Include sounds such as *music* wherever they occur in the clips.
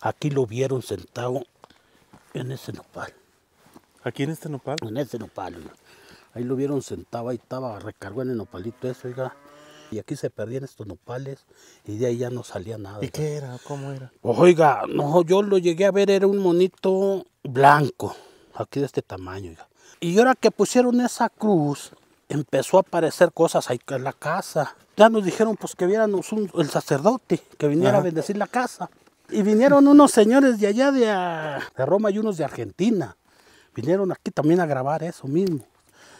Aquí lo vieron sentado en ese nopal. ¿Aquí en este nopal? En ese nopal, Ahí lo vieron sentado, ahí estaba, recargó en el nopalito eso, oiga. Y aquí se perdían estos nopales y de ahí ya no salía nada. ¿Y qué era? ¿Cómo era? Oiga, no, yo lo llegué a ver, era un monito blanco, aquí de este tamaño, oiga. Y ahora que pusieron esa cruz, empezó a aparecer cosas ahí en la casa. Ya nos dijeron pues que viéramos el sacerdote que viniera a bendecir la casa. Y vinieron unos señores de allá ah, de, Roma y unos de Argentina. Vinieron aquí también a grabar eso mismo.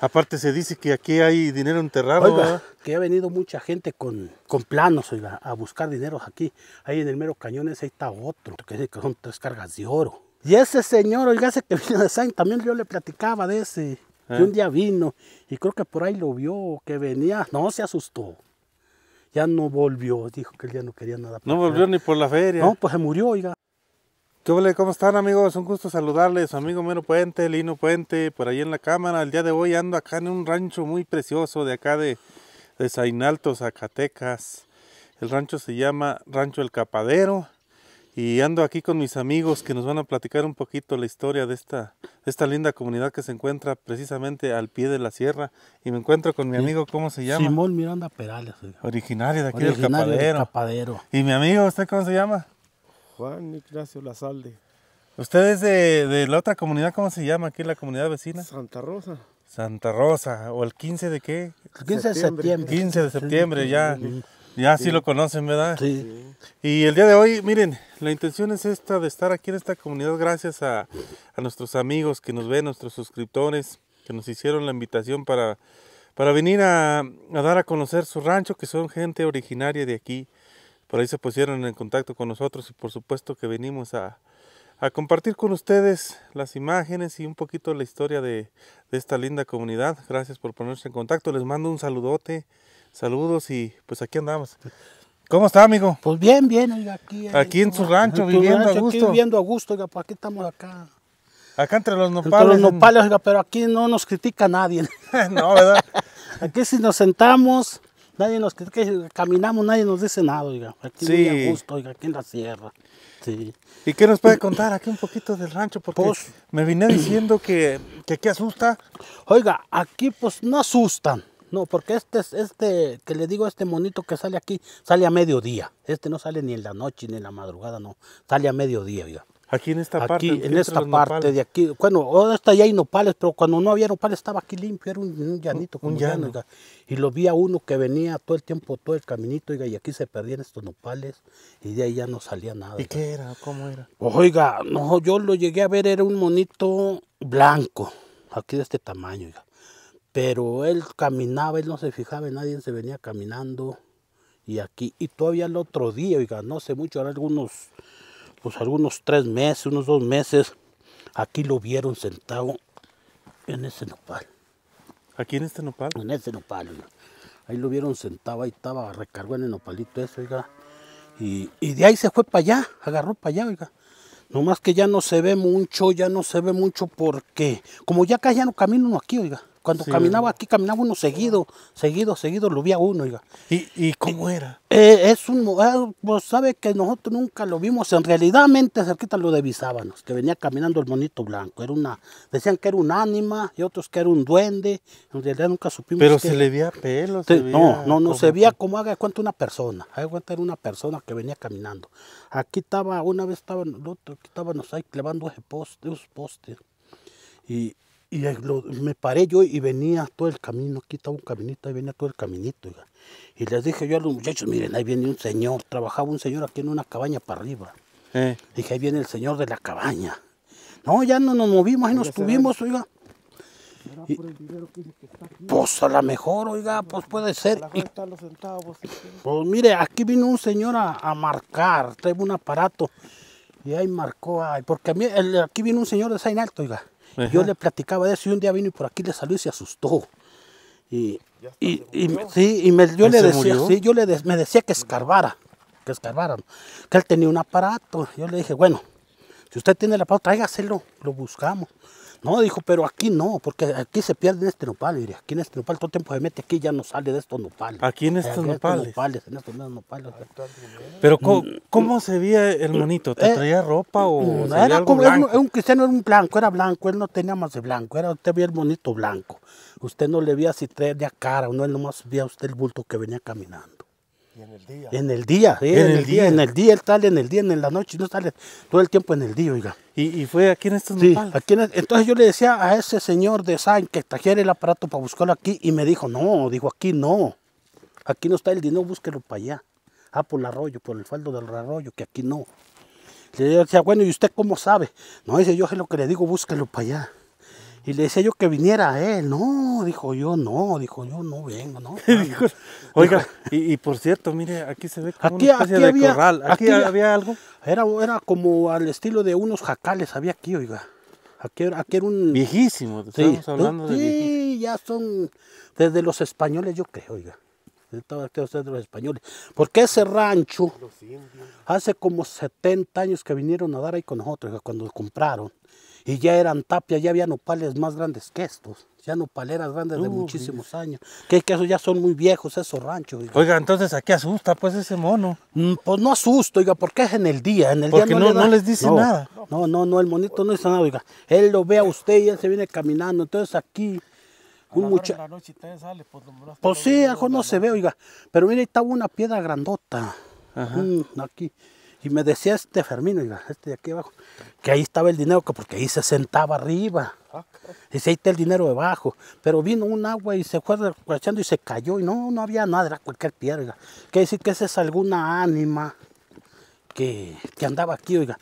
Aparte se dice que aquí hay dinero enterrado. que ha venido mucha gente con, con planos a buscar dinero aquí. Ahí en el mero cañón ese está otro, que son tres cargas de oro. Y ese señor, oiga, ese que *laughs* vino de Sain, también yo le platicaba de ese. y ah. un día vino y creo que por ahí lo vio, que venía, no, se asustó ya no volvió, dijo que él ya no quería nada. No volvió ni por la feria. No, pues se murió, oiga. ¿Cómo están amigos? Un gusto saludarles, amigo Mero Puente, Lino Puente, por ahí en la cámara. El día de hoy ando acá en un rancho muy precioso de acá de, de Zacatecas. El rancho se llama Rancho El Capadero y ando aquí con mis amigos que nos van a platicar un poquito la historia de esta, esta linda comunidad que se encuentra precisamente al pie de la sierra. Y me encuentro con mi amigo, ¿cómo se llama? Simón Miranda Perales. Originario de aquí del, Capadero. Y mi amigo, ¿usted cómo se llama? Juan Ignacio Lazalde. ¿Usted es de, la otra comunidad, cómo se llama aquí, la comunidad vecina? Santa Rosa. Santa Rosa, o el 15 de qué? 15 de septiembre. 15 de septiembre, ya. Ya sí. lo conocen, ¿verdad? Sí. Y el día de hoy, miren, la intención es esta de estar aquí en esta comunidad gracias a, nuestros amigos que nos ven, nuestros suscriptores, que nos hicieron la invitación para, para venir a, dar a conocer su rancho, que son gente originaria de aquí. Por ahí se pusieron en contacto con nosotros y por supuesto que venimos a, compartir con ustedes las imágenes y un poquito la historia de, de esta linda comunidad. Gracias por ponerse en contacto. Les mando un saludote Saludos y pues aquí andamos. ¿Cómo está, amigo? Pues bien, bien, oiga, aquí. Aquí en su rancho, viviendo a gusto. Aquí viviendo a gusto, oiga, pues aquí estamos acá? Acá entre los nopales. Entre los nopales, oiga, pero aquí no nos critica nadie. *laughs* no, ¿verdad? *laughs* aquí si nos sentamos, nadie nos critica, caminamos, nadie nos dice nada, oiga. Aquí a gusto, oiga, aquí en la sierra. Sí. ¿Y qué nos puede contar aquí un poquito del rancho? Porque pues me vine diciendo que, que aquí asusta. Oiga, aquí pues no asustan. No, porque este este que le digo, este monito que sale aquí, sale a mediodía. Este no sale ni en la noche ni en la madrugada, no. Sale a mediodía, oiga. Aquí en esta aquí, parte. En esta parte de aquí. Bueno, ahora está ya hay nopales, pero cuando no había nopales estaba aquí limpio, era un, llanito. Un, un llano. y lo vi a uno que venía todo el tiempo, todo el caminito, oiga, y aquí se perdían estos nopales y de ahí ya no salía nada. ¿Y qué era? ¿Cómo era? Oiga, no, yo lo llegué a ver, era un monito blanco, aquí de este tamaño, oiga. Pero él caminaba, él no se fijaba, nadie se venía caminando. Y aquí, y todavía el otro día, oiga, no sé mucho, ahora algunos, pues algunos tres meses, unos dos meses, aquí lo vieron sentado en ese nopal. ¿Aquí en este nopal? En ese nopal, oiga. Ahí lo vieron sentado, ahí estaba, recargó en el nopalito eso, oiga. Y, y, de ahí se fue para allá, agarró para allá, oiga. Nomás que ya no se ve mucho, ya no se ve mucho porque, como ya acá ya no camino uno aquí, oiga. Cuando caminaba aquí, caminaba uno seguido, seguido, seguido, lo vi a uno. ¿Y, ¿Y cómo eh, era? Eh, es un, ah, pues sabe que nosotros nunca lo vimos, en realidad cerquita lo devisábamos, que venía caminando el monito blanco. Era una, decían que era un ánima y otros que era un duende, en realidad nunca supimos. Pero se le veía pelo, No, no, no, se veía como haga de cuenta una persona, haga de cuenta era una persona que venía caminando. Aquí estaba, una vez estaba el otro, aquí estábamos ahí clavando ese poste, esos postes. Y, y me paré yo y venía todo el camino, aquí estaba un caminito, ahí venía todo el caminito. Oiga. Y les dije yo a los muchachos, miren, ahí viene un señor, trabajaba un señor aquí en una cabaña para arriba. Dije, ahí viene el señor de la cabaña. No, ya no nos movimos, ahí nos tuvimos, oiga. pues a lo mejor, oiga, pues puede ser. pues mire, aquí vino un señor a, marcar, trae un aparato. Y ahí marcó, porque aquí vino un señor de Sainalto, oiga. Yo le platicaba de eso y un día vino y por aquí le salió y se asustó. Y, sí, y ¿Ah, yo, le decía, yo le me decía que escarbara, que escarbara, que él tenía un aparato. Yo le dije, bueno, si usted tiene el aparato, tráigaselo, lo buscamos. No, dijo, pero aquí no, porque aquí se pierde en este nopal, diría. aquí en este nopal todo el tiempo se mete aquí y ya no sale de estos nopales. Aquí en estos, nopales. En estos nopales. Pero mm, mm, ¿cómo, se veía el mm, monito? ¿Te eh, traía ropa o era Era un, cristiano era un blanco, era blanco, él no tenía más de blanco, era usted veía el monito blanco. Usted no le veía si traía cara, no él nomás veía usted el bulto que venía caminando en el día. En el día, en, el, día, en el día, él en el día, en la noche, no sale todo el tiempo en el día, oiga. ¿Y, fue aquí en estos sí, Entonces yo le decía a ese señor de Sain que trajera el aparato para buscarlo aquí y me dijo, no, dijo, aquí no, aquí no está el dinero, búsquelo para allá. Ah, por el arroyo, por el faldo del arroyo, que aquí no. Le decía, bueno, ¿y usted cómo sabe? No, dice, yo es lo que le digo, búsquelo para allá. Y le decía yo que viniera a él. No, dijo yo, no, dijo yo, no vengo, no. *laughs* oiga, y, por cierto, mire, aquí se ve como una especie de corral. ¿Aquí, había algo? Era, era como al estilo de unos jacales, había aquí, oiga. Aquí, aquí era un... Viejísimo, estamos hablando de Sí, ya son desde los españoles, yo creo, oiga. Desde los españoles. Porque ese rancho, hace como 70 años que vinieron a dar ahí con nosotros, cuando compraron y ya eran tapias, ya había nopales más grandes que estos, ya nopaleras grandes de muchísimos años, que, que esos ya son muy viejos, esos ranchos. Oiga. entonces aquí asusta pues ese mono. Mm, pues no asusta, oiga, porque es en el día, en el día no, no, no les dice nada. No, no, no, el monito no dice nada, oiga, él lo ve a usted y él se viene caminando, entonces aquí... Un muchacho. la noche pues, pues sí, no se ve, oiga, pero mira, ahí estaba una piedra grandota, Ajá. Mm, aquí. Y me decía este Fermino, este de aquí abajo, que ahí estaba el dinero, porque ahí se sentaba arriba. Ah, Dice, ahí está el dinero debajo. Pero vino un agua y se fue recuachando y se cayó. Y no, no había nada, era cualquier piedra. Quiere decir que esa es alguna ánima que, andaba aquí, oiga.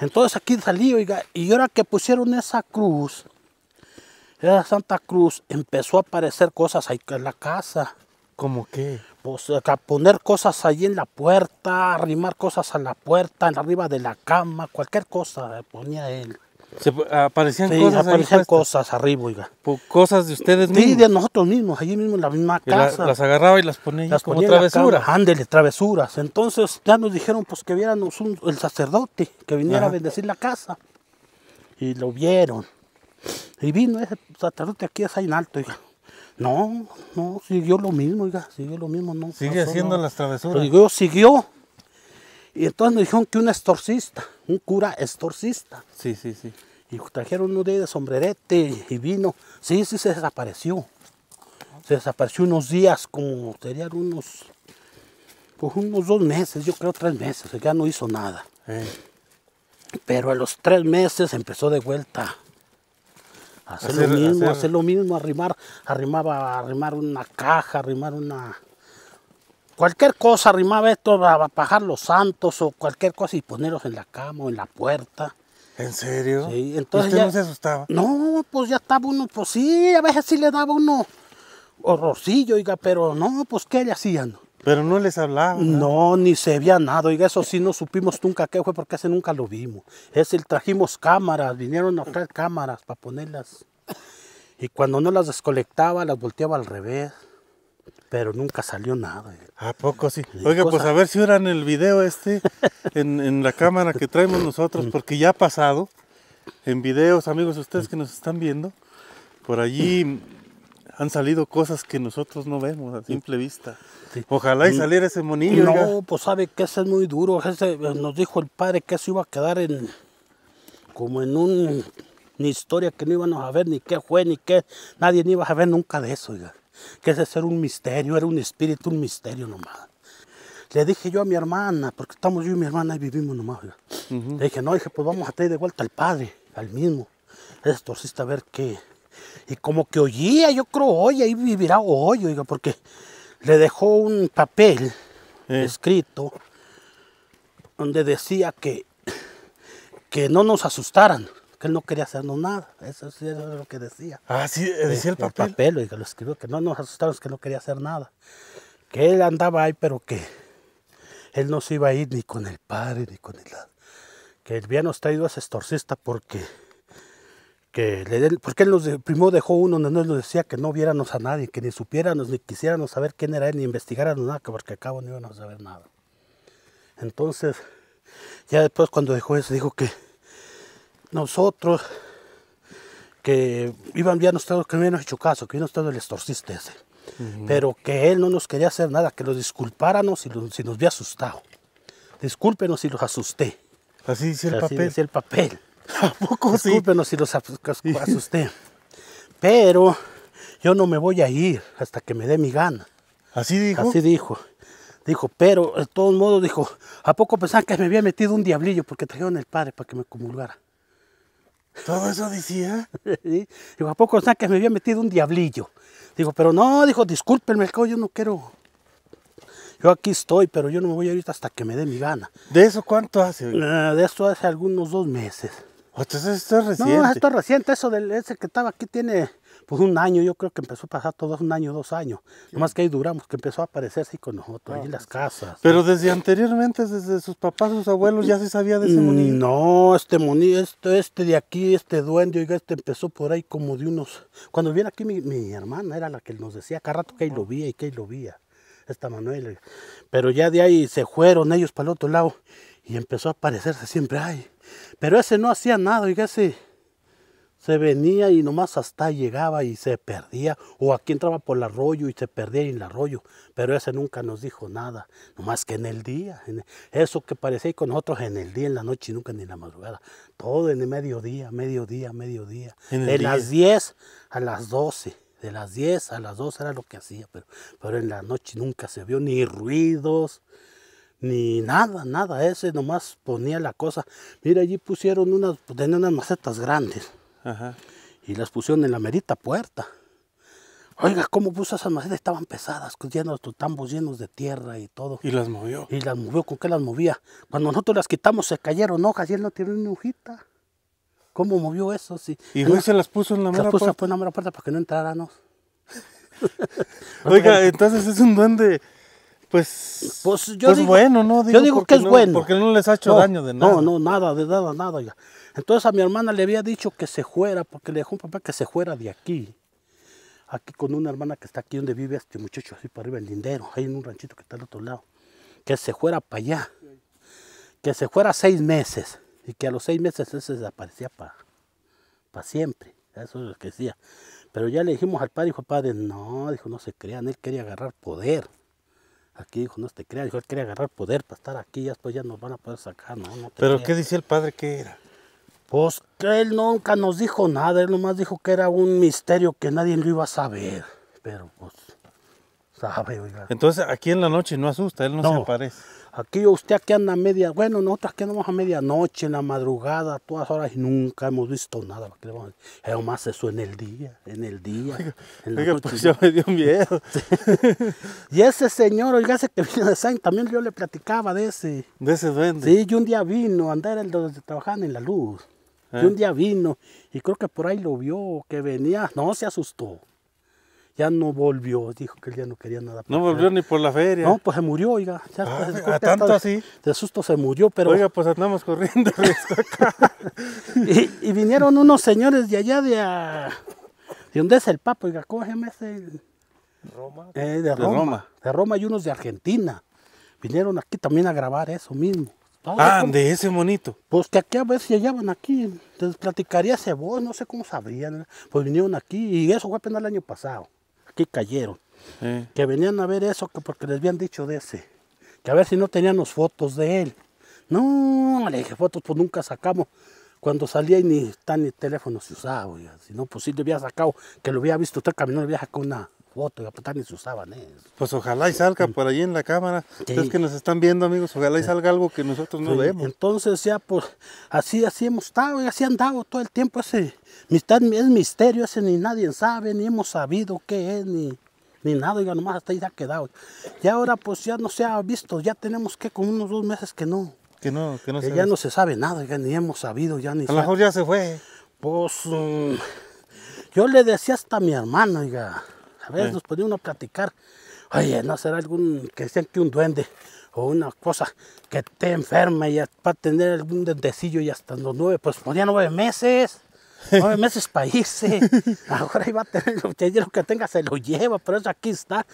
Entonces aquí salí, oiga, y ahora que pusieron esa cruz, esa Santa Cruz, empezó a aparecer cosas ahí en la casa. como que pues, poner cosas allí en la puerta, arrimar cosas a la puerta, arriba de la cama, cualquier cosa ponía él. Se, aparecían cosas. Aparecían cosas arriba, oiga. cosas de ustedes mismos. Sí, de nosotros mismos, allí mismo en la misma casa. las agarraba y las ponía, las como travesuras. Ándele, travesuras. Entonces ya nos dijeron pues que viéramos el sacerdote que viniera a bendecir la casa. Y lo vieron. Y vino ese sacerdote aquí ahí en Alto, no, no, siguió lo mismo, oiga, siguió lo mismo, no. Sigue haciendo las travesuras. siguió, siguió. Y entonces me dijeron que un extorcista, un cura extorcista. Sí, sí, sí. Y trajeron uno de, de sombrerete y vino. Sí, sí, se desapareció. Se desapareció unos días, como serían unos, pues unos dos meses, yo creo tres meses, ya no hizo nada. Eh. Pero a los tres meses empezó de vuelta Hacer, lo mismo, hacer... lo mismo, arrimar, arrimaba, arrimar una caja, arrimar una... Cualquier cosa, arrimaba esto para bajar los santos o cualquier cosa y ponerlos en la cama o en la puerta. ¿En serio? Sí, entonces ¿Usted no se asustaba? No, pues ya estaba uno, pues sí, a veces sí le daba uno horrorcillo, diga pero no, pues ¿qué le hacían? Pero no les hablaba. No, ni se veía nada. Oiga, eso sí no supimos nunca qué fue porque ese nunca lo vimos. Es trajimos cámaras, vinieron a traer cámaras para ponerlas. Y cuando no las descolectaba, las volteaba al revés. Pero nunca salió nada. Eh. ¿A poco sí? Oiga, pues a ver si en el video este *laughs* en, en la cámara que traemos nosotros, mm. porque ya ha pasado en videos, amigos, ustedes que nos están viendo, por allí han salido cosas que nosotros no vemos a simple vista. Ojalá y mm. saliera ese monillo. No, pues sabe que ese es muy duro. nos dijo el padre que eso iba a quedar en como en una historia que no íbamos a ver ni qué fue, ni qué. Nadie ni iba a ver nunca de eso, oiga. Que ese era un misterio, era un espíritu, un misterio nomás. Le dije yo a mi hermana, porque estamos yo y mi hermana y vivimos nomás, Le dije, no, dije, pues vamos a traer de vuelta al padre, al mismo. Esto sí a ver qué y como que oía, yo creo, hoy ahí vivirá hoy, digo porque le dejó un papel escrito donde decía que, que no nos asustaran, que él no quería hacernos nada, eso es lo que decía. Ah, sí, decía el, este, papel. El papel, oiga, lo escribió, que no nos asustaron que no quería hacer nada, que él andaba ahí, pero que él no se iba a ir ni con el padre, ni con el... que el nos traído a ese extorcista porque le porque él nos, primero dejó uno donde nos decía que no viéramos a nadie, que ni supiéramos, ni quisiéramos saber quién era él, ni investigáramos nada, porque al cabo no íbamos a saber nada. Entonces, ya después cuando dejó eso, dijo que nosotros, que iban bien que no habíamos hecho caso, que no usted el extorsista ese, pero que él no nos quería hacer nada, que los disculpáramos si, si nos había asustado. Discúlpenos si los asusté. Así dice el Así Dice el papel. *laughs* ¿A poco Discúlpenos si los asusté. Pero yo no me voy a ir hasta que me dé mi gana. ¿Así dijo? Así dijo. Dijo, pero de todos modos dijo, ¿a poco pensaban que me había metido un diablillo porque trajeron el padre para que me comulgara? ¿Todo eso decía? *laughs* Dijo, ¿a poco pensaban que me había metido un diablillo? Dijo, pero no, dijo, discúlpenme, yo no quiero yo aquí estoy, pero yo no me voy a ir hasta que me dé mi gana. ¿De eso cuánto hace? Eh, de eso hace algunos dos meses. Oh, entonces esto es reciente. No, esto es reciente, eso del ese que estaba aquí tiene pues un año, yo creo que empezó a pasar todos un año, dos años. no Nomás que ahí duramos, que empezó a aparecer sí con nosotros, ahí en ah, las casas. Pero desde anteriormente, desde sus papás, sus abuelos, ya se sabía de ese mm, moní. No, este moní, este, este, de aquí, este duende, oiga, este empezó por ahí como de unos. Cuando viene aquí mi, mi hermana era la que nos decía cada rato que ahí lo vía y que ahí lo vía. Esta Manuela. Pero ya de ahí se fueron ellos para el otro lado. Y empezó a aparecerse siempre, ay. Pero ese no hacía nada, oiga, ese se venía y nomás hasta llegaba y se perdía. O aquí entraba por el arroyo y se perdía en el arroyo. Pero ese nunca nos dijo nada. Nomás que en el día. eso que parecía con nosotros en el día, en la noche y nunca ni en la madrugada. Todo en el mediodía, mediodía, mediodía. de las 10 a las 12. De las 10 a las 12 era lo que hacía. Pero, pero en la noche nunca se vio ni ruidos ni nada, nada. Ese nomás ponía la cosa. Mira, allí pusieron unas, tenían unas macetas grandes. Ajá. Y las pusieron en la merita puerta. Oiga, ¿cómo puso esas macetas? Estaban pesadas, llenos de tambos, llenos de tierra y todo. ¿Y las movió? Y las movió, ¿con qué las movía? Cuando nosotros las quitamos se cayeron hojas y él no tiene ni hojita. ¿Cómo movió eso? ¿Y no se las puso en la mera puerta? Las puso en la puerta para que no entráramos. *laughs* *laughs* Oiga, entonces es un duende pues, pues yo pues bueno, ¿no? yo digo que es bueno. Porque no les ha hecho daño de nada. No, no, nada, de nada, nada. Entonces a mi hermana le había dicho que se fuera, porque le dejó un papá que se fuera de aquí. Aquí con una hermana que está aquí donde vive este muchacho, así para arriba, el lindero, ahí en un ranchito que está al otro lado. Que se fuera para allá. Que se fuera seis meses. Y que a los seis meses ese desaparecía para siempre. Eso es lo que decía. Pero ya le dijimos al padre, dijo padre, no, dijo, no se crean, él quería agarrar poder aquí dijo, no te este, creas, él quería agarrar poder para estar aquí, ya después ya nos van a poder sacar, no, ¿Pero qué decía el padre que era? Pues que él nunca nos dijo nada, él nomás dijo que era un misterio que nadie lo iba a saber, pero pues sabe, oiga. Entonces aquí en la noche no asusta, él no, no. se aparece. Aquí usted aquí anda a media, bueno, nosotros aquí andamos a medianoche, en la madrugada, a todas horas y nunca hemos visto nada. Es más eso en el día, en el día. Oiga, pues me dio miedo. *laughs* y ese señor, oiga, que vino de San también yo le platicaba de ese. De ese duende. Sí, y un día vino, andar el donde trabajaban en la luz. Y ah. un día vino, y creo que por ahí lo vio, que venía, no, se asustó ya no volvió, dijo que él ya no quería nada. No volvió ni por la feria. No, pues se murió, oiga. Ya, ah, a tanto así. De susto se murió, pero... Oiga, pues andamos corriendo. *laughs* y, vinieron unos señores de allá de... A, ah, ¿De dónde es el papo? Oiga, cógeme ese... Eh, de, Roma, de Roma. De Roma y unos de Argentina. Vinieron aquí también a grabar eso mismo. Ah, de ese monito. Pues que aquí a veces llegaban aquí, Entonces platicaría ese voz, no sé cómo sabrían. Pues vinieron aquí y eso fue apenas el año pasado que cayeron. Que venían a ver eso porque les habían dicho de ese. Que a ver si no teníamos fotos de él. No, le dije, fotos pues nunca sacamos. Cuando salía y ni tan ni teléfono se usaba. Si no, pues si le había sacado, que lo había visto usted caminando, el había con una, y ni Pues ojalá y salga por ahí en la cámara. que nos están viendo, amigos, ojalá y salga algo que nosotros no vemos. Entonces, ya pues, así, así hemos estado y así han dado todo el tiempo. Ese es misterio, ese ni nadie sabe, ni hemos sabido qué es, ni ni nada, ya nomás hasta ahí ha quedado. Y ahora pues ya no se ha visto, ya tenemos que con unos dos meses que no. Que no, que no se Ya no se sabe nada, ya ni hemos sabido, ya ni... A lo mejor ya se fue. Pues mm, yo le decía hasta a mi hermano, oiga, a veces nos ponía uno platicar. Oye, ¿no será algún, que sea que un duende o una cosa que esté enferma y va a tener algún dentecillo y hasta los nueve, pues ponía nueve meses? *laughs* nueve meses para irse. Ahora iba a tener lo que, que tenga, se lo lleva, pero eso aquí está.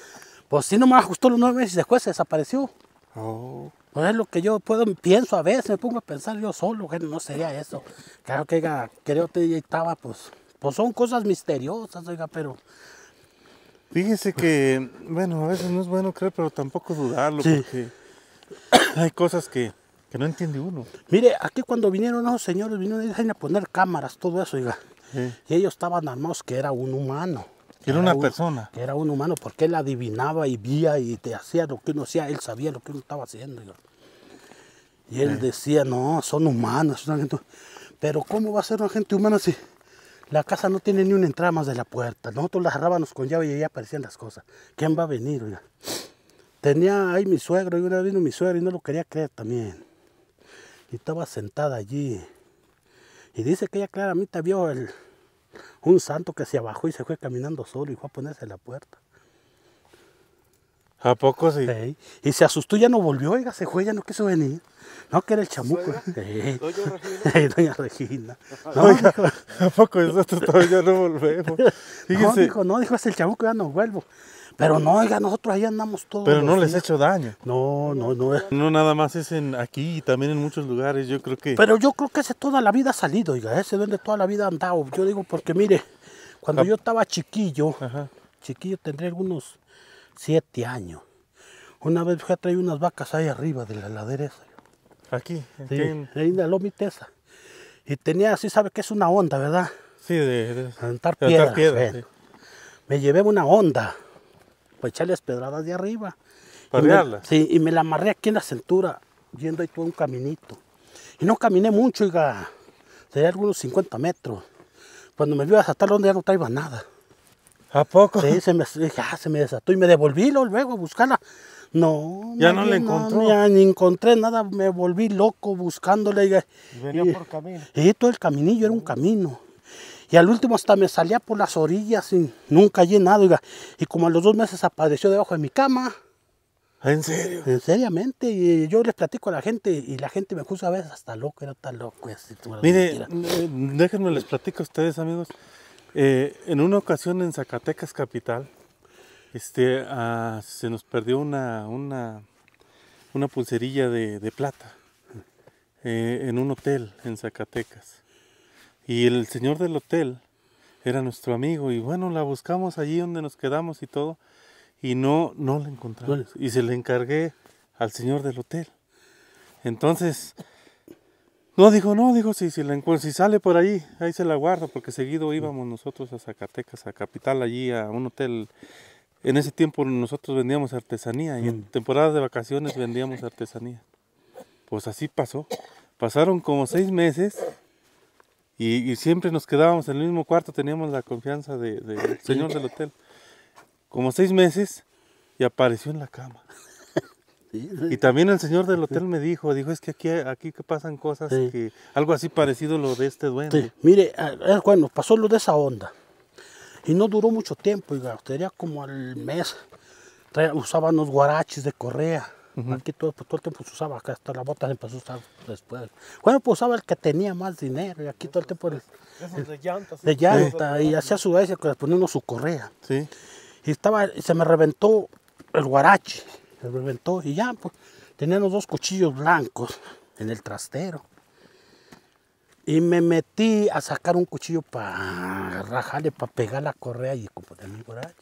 Pues si no me ajustó los nueve meses y después se desapareció. no oh. pues es lo que yo puedo, pienso a veces, me pongo a pensar yo solo, que no sería eso. Claro que, creo que estaba, pues, pues son cosas misteriosas, oiga, pero Fíjese que, bueno, a veces no es bueno creer, pero tampoco dudarlo, porque *clears throat* hay cosas que, no entiende uno. Mire, aquí cuando vinieron los señores, vinieron a poner cámaras, todo eso, Y ellos estaban armados que era un humano. era una persona. Que era un humano, porque él adivinaba y vía y te hacía lo que uno hacía, él sabía lo que uno estaba haciendo. Y él decía, no, son humanos, son gente... Pero ¿cómo va a ser una gente humana si la casa no tiene ni una entrada más de la puerta. Nosotros la agarrábamos con llave y ahí aparecían las cosas. ¿Quién va a venir? Tenía ahí mi suegro y una vino mi suegro y no lo quería creer también. Y estaba sentada allí. Y dice que ella claramente vio el, un santo que se abajó y se fue caminando solo y fue a ponerse en la puerta. ¿A poco sí? sí? Y se asustó, ya no volvió, oiga, se fue, ya no quiso venir. No, que era el chamuco. Sí. *laughs* Doña Regina. *laughs* Doña Regina. No, oiga, ¿a poco nosotros todavía no volvemos? *laughs* No, dijo, no, dijo, es el chamuco, ya no vuelvo. Pero no, oiga, nosotros ahí andamos todos. Pero no les he hecho daño. No, no, no. No, nada más es en aquí y también en muchos lugares, yo creo que. Pero yo creo que ese toda la vida ha salido, oiga, ese donde toda la vida ha andado. Yo digo, porque mire, cuando ah. yo estaba chiquillo, chiquillo tendría algunos siete años. Una vez fui a traer unas vacas ahí arriba de la ladera esa. Aquí, sí, en la lomiteza Y tenía así, sabe que es una onda, ¿verdad? Sí, de, de piedras. Me llevé una onda para echarle pedradas de arriba. ¿Para y me, Sí, y me la amarré aquí en la cintura, yendo ahí todo un caminito. Y no caminé mucho, oiga, sería algunos 50 metros. Cuando me vio a saltar, onda ya no traía nada. ¿A poco? Sí, se me, ah, se me desató y me devolví luego a buscarla. No. Ya no la encontró. ya ni encontré nada, me volví loco buscándola. Y, venía por camino. Y todo el caminillo era un camino. Y al último hasta me salía por las orillas y nunca nada. Y como a los dos meses apareció debajo de mi cama. ¿En serio? En seriamente. Y yo les platico a la gente y la gente me juzga a veces hasta loco, era tan loco. Mire, eh, déjenme les platico a ustedes, amigos. Eh, en una ocasión en Zacatecas Capital, este, ah, se nos perdió una, pulserilla de, plata eh, en un hotel en Zacatecas. Y el señor del hotel era nuestro amigo y bueno, la buscamos allí donde nos quedamos y todo y no, no la encontramos. Y se le encargué al señor del hotel. Entonces, no, dijo, no, dijo, si, si, sale por ahí, ahí se la guardo, porque seguido íbamos nosotros a Zacatecas, a Capital, allí a un hotel. En ese tiempo nosotros vendíamos artesanía y en mm. temporadas de vacaciones vendíamos artesanía. Pues así pasó. Pasaron como seis meses y, siempre nos quedábamos en el mismo cuarto, teníamos la confianza del señor del hotel. Como seis meses y apareció en la cama. Y también el señor del hotel me dijo, dijo, es que aquí, aquí pasan cosas Algo así parecido a lo de este duende. Mire, bueno, pasó lo de esa onda. Y no duró mucho tiempo, y sería como al mes. Usaban los guaraches de correa. Aquí pues, todo, el tiempo se usaba, acá hasta la bota empezó a usar después. Bueno, pues usaba el que tenía más dinero, y aquí todo el tiempo... de llanta. y hacía su vez, pues, poniendo su correa. Sí. Y estaba, se me reventó el guarache reventó y ya, pues, tenía los dos cuchillos blancos en el trastero. Y me metí a sacar un cuchillo para rajarle, para pegar la correa y como coraje.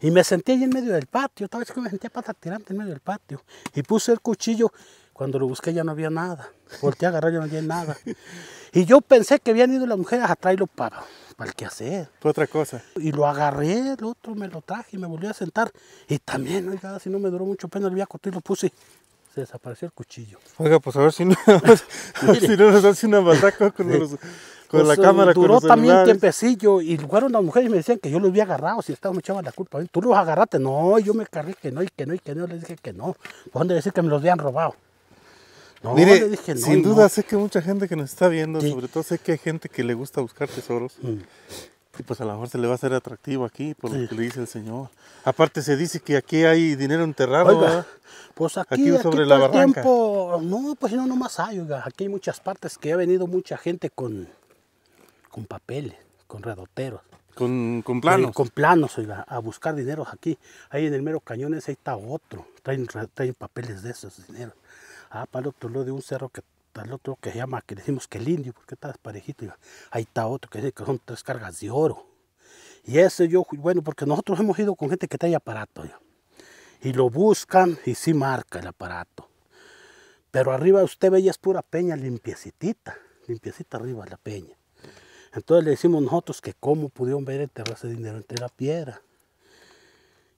Y me sentí ahí en medio del patio, estaba vez que me sentía para tirante en medio del patio. Y puse el cuchillo, cuando lo busqué ya no había nada. Volté a agarrar, ya no había nada. Y yo pensé que habían ido las mujeres a traerlo para al que hacer, Fue otra cosa. Y lo agarré, el otro me lo traje y me volví a sentar. Y también, oiga, si no me duró mucho pena, el viaco y lo puse. Se desapareció el cuchillo. Oiga, pues a ver si no, *laughs* si no *laughs* nos hace una barraca con, los, con la pues, cámara. Duró con también tiempecillo y fueron las mujeres y me decían que yo los había agarrado, si estaba me echaban la culpa. Tú los agarraste, no, yo me cargué que no y que no y que no, les dije que no. Pues decir que me los habían robado sin duda sé que mucha gente que nos está viendo, sobre todo sé que hay gente que le gusta buscar tesoros. Mm. Y pues a lo mejor se le va a hacer atractivo aquí, por lo que le dice el Señor. Aparte se dice que aquí hay dinero enterrado, Pues aquí, aquí sobre la barranca. Tiempo, no, pues no, no más hay, Aquí hay muchas partes que ha venido mucha gente con, con papeles, con redoteros Con, con planos. con planos, oiga, a buscar dinero aquí. Ahí en el mero cañones, ahí está otro. Traen, traen papeles de esos dineros ah, para el otro lo de un cerro que está el otro que se llama, que decimos que el indio, porque está parejito, ahí está otro que dice que son tres cargas de oro. Y ese yo, bueno, porque nosotros hemos ido con gente que trae aparato Y lo buscan y sí marca el aparato. Pero arriba usted ve ya es pura peña limpiecita limpiecita arriba la peña. Entonces le decimos nosotros que cómo pudieron ver el terreno, ese dinero entre la piedra.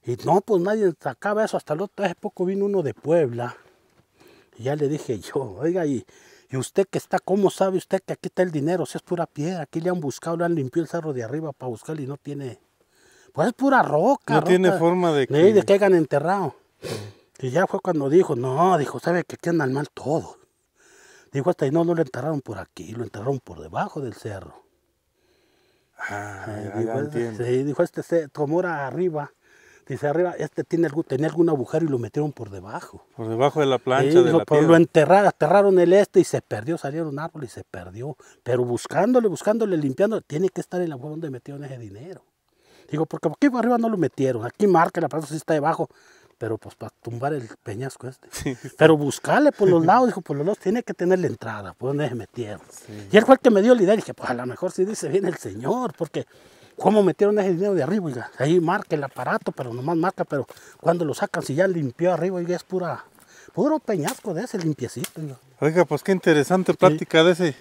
Y no, pues nadie sacaba eso. Hasta el otro hace poco vino uno de Puebla ya le dije yo, oiga, y, y usted que está, ¿cómo sabe usted que aquí está el dinero? Si es pura piedra, aquí le han buscado, le han limpiado el cerro de arriba para buscar y no tiene. Pues es pura roca. No tiene forma de que. Ni de que hayan enterrado. Y ya fue cuando dijo, no, dijo, sabe que aquí andan mal todo. Dijo, hasta y no, no lo enterraron por aquí, lo enterraron por debajo del cerro. Ah, eh, dijo, este, dijo, este se tomó arriba, Dice arriba, este tiene algún, tenía algún agujero y lo metieron por debajo. Por debajo de la plancha. de dijo, la Lo enterraron, aterraron el este y se perdió, salieron árboles y se perdió. Pero buscándole, buscándole, limpiando, tiene que estar en la donde metieron ese dinero. Digo, porque aquí por arriba no lo metieron, aquí marca la plaza, si está debajo pero pues para tumbar el peñasco este. Pero buscarle por los lados, dijo, por los lados tiene que tener la entrada, por donde se metieron. Y él fue el que me dio la idea, dije, pues a lo mejor si dice bien el señor, porque ¿Cómo metieron ese dinero de arriba? Ahí marca el aparato, pero nomás marca, pero cuando lo sacan, si ya limpió arriba, oiga, es pura, puro peñasco de ese limpiecito. Oiga, pues qué interesante plática de ese.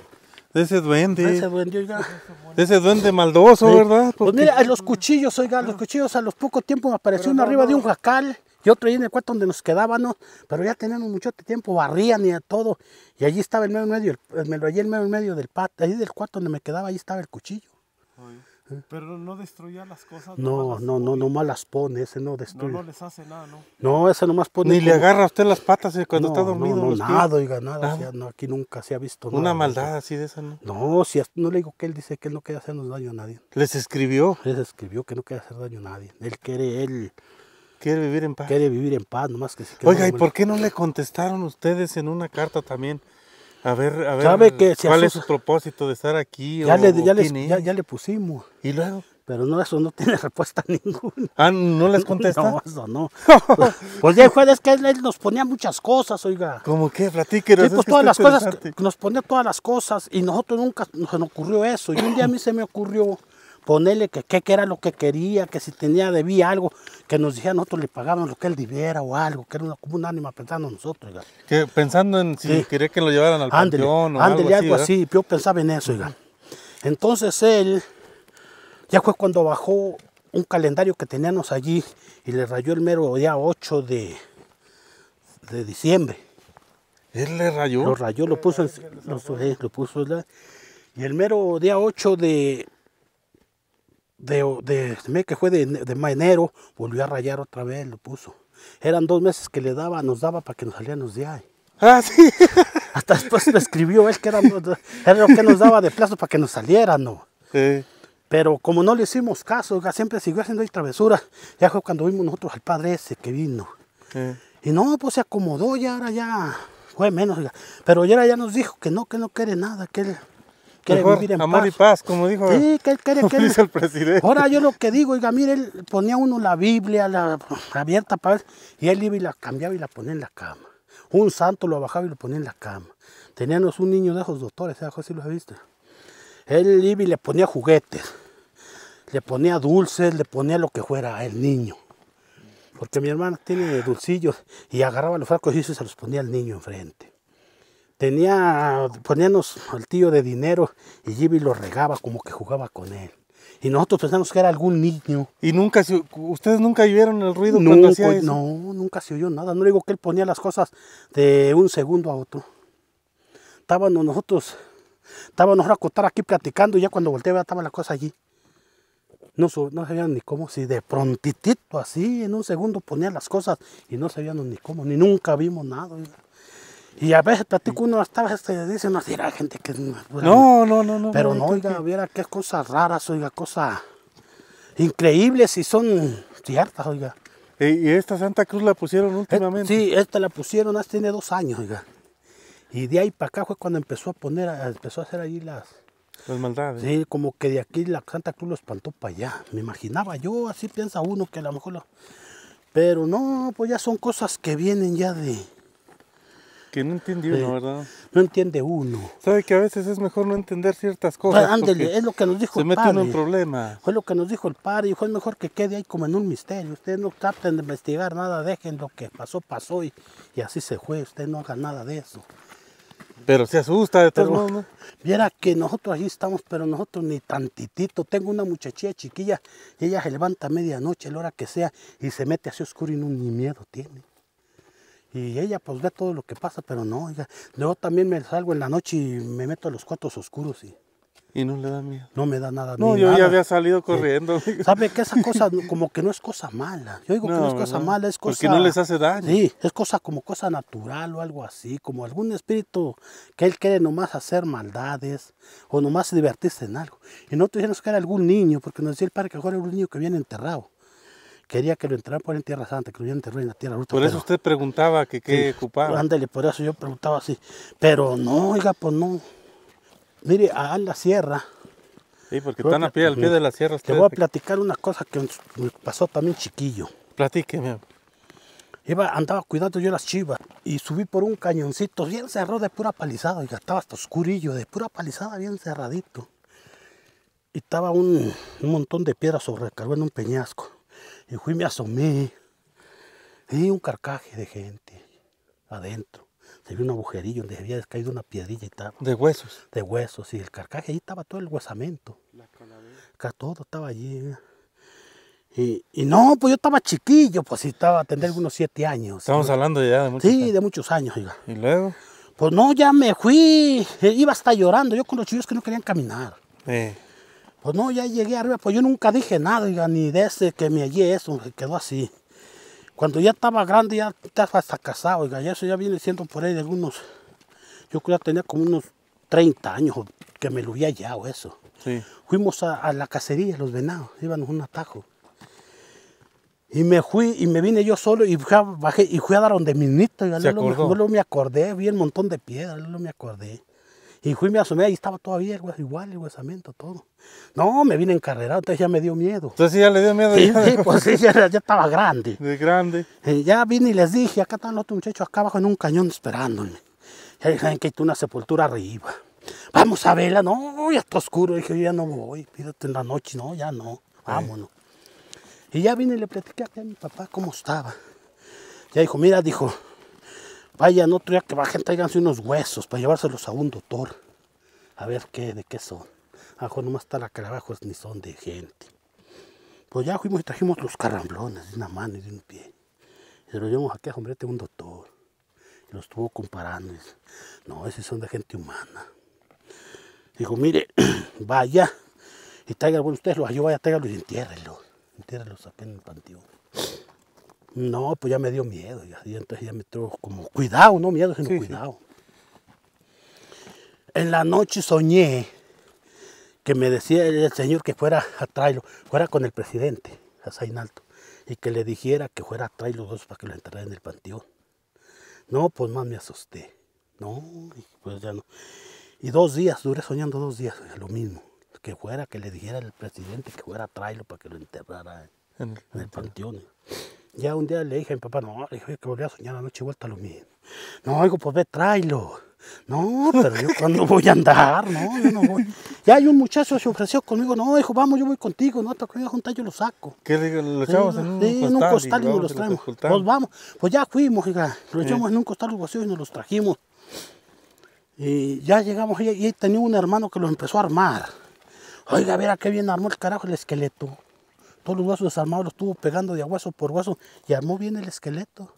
De ese duende. De ese duende, maldoso, ¿verdad? Pues mira, los cuchillos, oiga, los cuchillos a los pocos tiempos apareció uno arriba de un jacal y otro ahí en el cuarto donde nos quedábamos, pero ya teníamos mucho tiempo, barrían y a todo. Y allí estaba el medio medio, me lo hallé el medio medio del pat, ahí del cuarto donde me quedaba, ahí estaba el cuchillo. Pero no destruía las cosas. No, no, no, más las pone, ese no destruye. No, no les hace nada, ¿no? No, ese más pone. Ni le agarra a usted las patas eh, cuando está dormido. No, no nada, oiga, nada. no, aquí nunca se ha visto Una maldad así de esa, ¿no? No, si no le digo que él dice que él no quiere hacernos daño a nadie. ¿Les escribió? Les escribió que no quiere hacer daño a nadie. Él quiere, él. Quiere vivir en paz. Quiere vivir en paz, nomás que se Oiga, ¿y por qué no le contestaron ustedes en una carta también? A ver, a ver, ¿cuál es su propósito de estar aquí? Ya, le, pusimos. ¿Y luego? Pero no, eso no tiene *laughs* respuesta ninguna. Ah, ¿no les *laughs* contesta? No, eso no. *laughs* pues ya fue, es que él, nos ponía muchas cosas, oiga. ¿Cómo qué? Platíquenos. Pues todas las cosas, nos ponía todas las cosas y nosotros nunca se nos ocurrió eso. Y un día a mí se me ocurrió ponerle que era lo que quería, que si tenía, debía algo, que nos dijera nosotros le pagábamos lo que él debiera o algo, que era como un ánima pensando nosotros. Que pensando en si quería que lo llevaran al ándele, o algo, así, yo pensaba en eso. Entonces él, ya fue cuando bajó un calendario que teníamos allí y le rayó el mero día 8 de, de diciembre. ¿Él le rayó? Lo rayó, lo puso, en, lo, eh, y el mero día 8 de, de, de, que fue de, de, enero, volvió a rayar otra vez, lo puso. Eran dos meses que le daba, nos daba para que nos salieran los ahí Ah, *laughs* Hasta después lo escribió él que era, lo que nos daba de plazo para que nos salieran ¿no? Sí. Pero como no le hicimos caso, siempre siguió haciendo ahí travesura Ya fue cuando vimos nosotros al padre ese que vino. Sí. Y no, pues se acomodó ya, ahora ya fue menos. Pero ya, ya nos dijo que no, que no quiere nada, que él quiere paz. y paz, como dijo, sí, que, *laughs* el presidente. Ahora yo lo que digo, oiga, mire, él ponía uno la Biblia la, abierta para él, y él iba y la cambiaba y la ponía en la cama. Un santo lo bajaba y lo ponía en la cama. Teníamos un niño de esos doctores, ¿eh? si lo he visto. Él iba y le ponía juguetes, le ponía dulces, le ponía lo que fuera el niño. Porque mi hermana tiene dulcillos y agarraba los frascos y se los ponía al niño enfrente tenía, poníamos al tío de dinero y Jimmy lo regaba como que jugaba con él. Y nosotros pensamos que era algún niño. ¿Y nunca se, ustedes nunca oyeron el ruido no, cuando hacía pues, No, nunca se oyó nada. No digo que él ponía las cosas de un segundo a otro. Estábamos nosotros, estábamos nosotros a aquí platicando y ya cuando volteaba estaba la cosa allí. No, no sabían ni cómo, si de prontitito así, en un segundo ponía las cosas y no sabíamos ni cómo, ni nunca vimos nada. Y a veces platico uno hasta a dicen, no, dirá gente que No, no, no, no. Pero no, oiga, viera qué cosas raras, oiga, cosas increíbles y son ciertas, oiga. E, ¿Y esta Santa Cruz la pusieron eh, últimamente? Sí, esta la pusieron hace tiene dos años, oiga. Y de ahí para acá fue cuando empezó a poner, empezó a hacer ahí las... Las maldades. Sí, como que de aquí la Santa Cruz lo espantó para allá. Me imaginaba yo, así piensa uno que a lo mejor lo... Pero no, pues ya son cosas que vienen ya de que no entiende uno, ¿verdad? No entiende uno. ¿Sabe que a veces es mejor no entender ciertas cosas? ándele, es lo que nos dijo el padre. Se mete en un problema. Fue lo que nos dijo el padre, dijo mejor que quede ahí como en un misterio. Ustedes no traten de investigar nada, dejen lo que pasó, pasó y, y así se fue. usted no haga nada de eso. Pero se asusta de todo. Viera que nosotros ahí estamos, pero nosotros ni tantitito. Tengo una muchachilla chiquilla y ella se levanta a medianoche, a la hora que sea, y se mete así oscuro y no, ni miedo tiene. Y ella pues ve todo lo que pasa, pero no, Luego también me salgo en la noche y me meto a los cuartos oscuros y... ¿Y no le da miedo? No me da nada No, yo ya había salido corriendo. *laughs* ¿Sabe que esa cosa como que no es cosa mala? Yo digo que no es cosa mala, es cosa... Porque no les hace daño. Sí, es cosa como cosa natural o algo así, como algún espíritu que él quiere nomás hacer maldades o nomás divertirse en algo. Y no tuvieron que era algún niño, porque nos decía el padre que ahora era un niño que viene enterrado quería que lo entraran por pues, en Tierra Santa, que lo hubieran enterrado en la Tierra ruta. Por eso usted preguntaba que qué ocupaba. Ándale, por eso yo preguntaba así. Pero no, oiga, pues no. Mire, a la sierra. Sí, porque están al pie de la sierra. Te voy a platicar una cosa que me pasó también chiquillo. Platíqueme. Iba, andaba cuidando yo las chivas y subí por un cañoncito bien cerrado de pura palizada, oiga, estaba hasta oscurillo, de pura palizada bien cerradito. Y estaba un, montón de piedras sobrecargado en un peñasco. Y fui, me asomé. Y un carcaje de gente adentro. Se vio un agujerillo donde había caído una piedrilla y tal. ¿De huesos? De huesos, y el carcaje, ahí estaba todo el huesamento. La Acá todo estaba allí. Y, no, pues yo estaba chiquillo, pues sí, estaba, tener unos siete años. Estamos hablando ya de muchos años. Sí, de muchos años, ¿Y luego? Pues no, ya me fui, eh, iba hasta llorando, yo con los chillos que no querían caminar. Eh. Pues no, ya llegué arriba, pues yo nunca dije nada, ni ni desde que me hallé eso, quedó así. Cuando ya estaba grande, ya estaba hasta casado, eso ya viene siendo por ahí de yo creo que tenía como unos 30 años que me lo había hallado eso. Fuimos a, la cacería, los venados, íbamos a un atajo. Y me fui y me vine yo solo y fui a, bajé, y fui a dar donde mi nito. Y lo me acordé, vi un montón de piedras, lo me acordé. Y fui, me asomé, ahí estaba todavía igual el huesamiento, todo. No, me vine encarrerado, entonces ya me dio miedo. Entonces ya le dio miedo. Sí, pues sí, ya, estaba grande. De grande. ya vine y les dije, acá están los otros muchachos acá abajo en un cañón esperándome. Ya hay que hay una sepultura arriba. Vamos a verla, no, ya está oscuro. Dije, yo ya no voy, pídate en la noche, no, ya no, vámonos. Y ya vine y le platiqué a mi papá cómo estaba. Ya dijo, mira, dijo, Vaya, no día que bajen, tráiganse unos huesos para llevárselos a un doctor. A ver qué, de qué son. Ajo nomás está la cara abajo, ni son de gente. Pues ya fuimos y trajimos los caramblones de una mano y de un pie. Y los llevamos aquí a hombrete un doctor. Y los estuvo comparando. no, esos son de gente humana. Dijo, mire, *clears throat* vaya y traigan, bueno, ustedes los ayudan, vaya, y entiérrenlos. Entiérrenlos apenas, en el panteón. No, pues ya me dio miedo, y entonces ya me tuvo como cuidado, no miedo, sino cuidado. En la noche soñé que me decía el señor que fuera a traerlo, fuera con el presidente, a alto, y que le dijera que fuera a traer los dos para que lo enterraran en el panteón. No, pues más me asusté. No, pues ya no. Y dos días, duré soñando dos días, lo mismo. Que fuera, que le dijera al presidente que fuera a traerlo para que lo enterrara en el, panteón. Ya un día le dije a mi papá, no, le dije que volví a soñar la noche vuelta a lo mismo. No, digo, pues ve, tráelo. No, pero yo cuando *laughs* voy a andar, no, yo no voy. Ya hay un muchacho se ofreció conmigo, no, dijo, vamos, yo voy contigo, no, hasta que voy a juntar yo lo saco. ¿Qué le los chavos en un costal? y, nos los traemos. pues vamos, pues ya fuimos, hija, los echamos en un costal los vacíos y nos los trajimos. Y ya llegamos y, y tenía un hermano que los empezó a armar. Oiga, mira qué bien armó el carajo el esqueleto todos los huesos desarmados los estuvo pegando de a hueso por hueso y armó bien el esqueleto.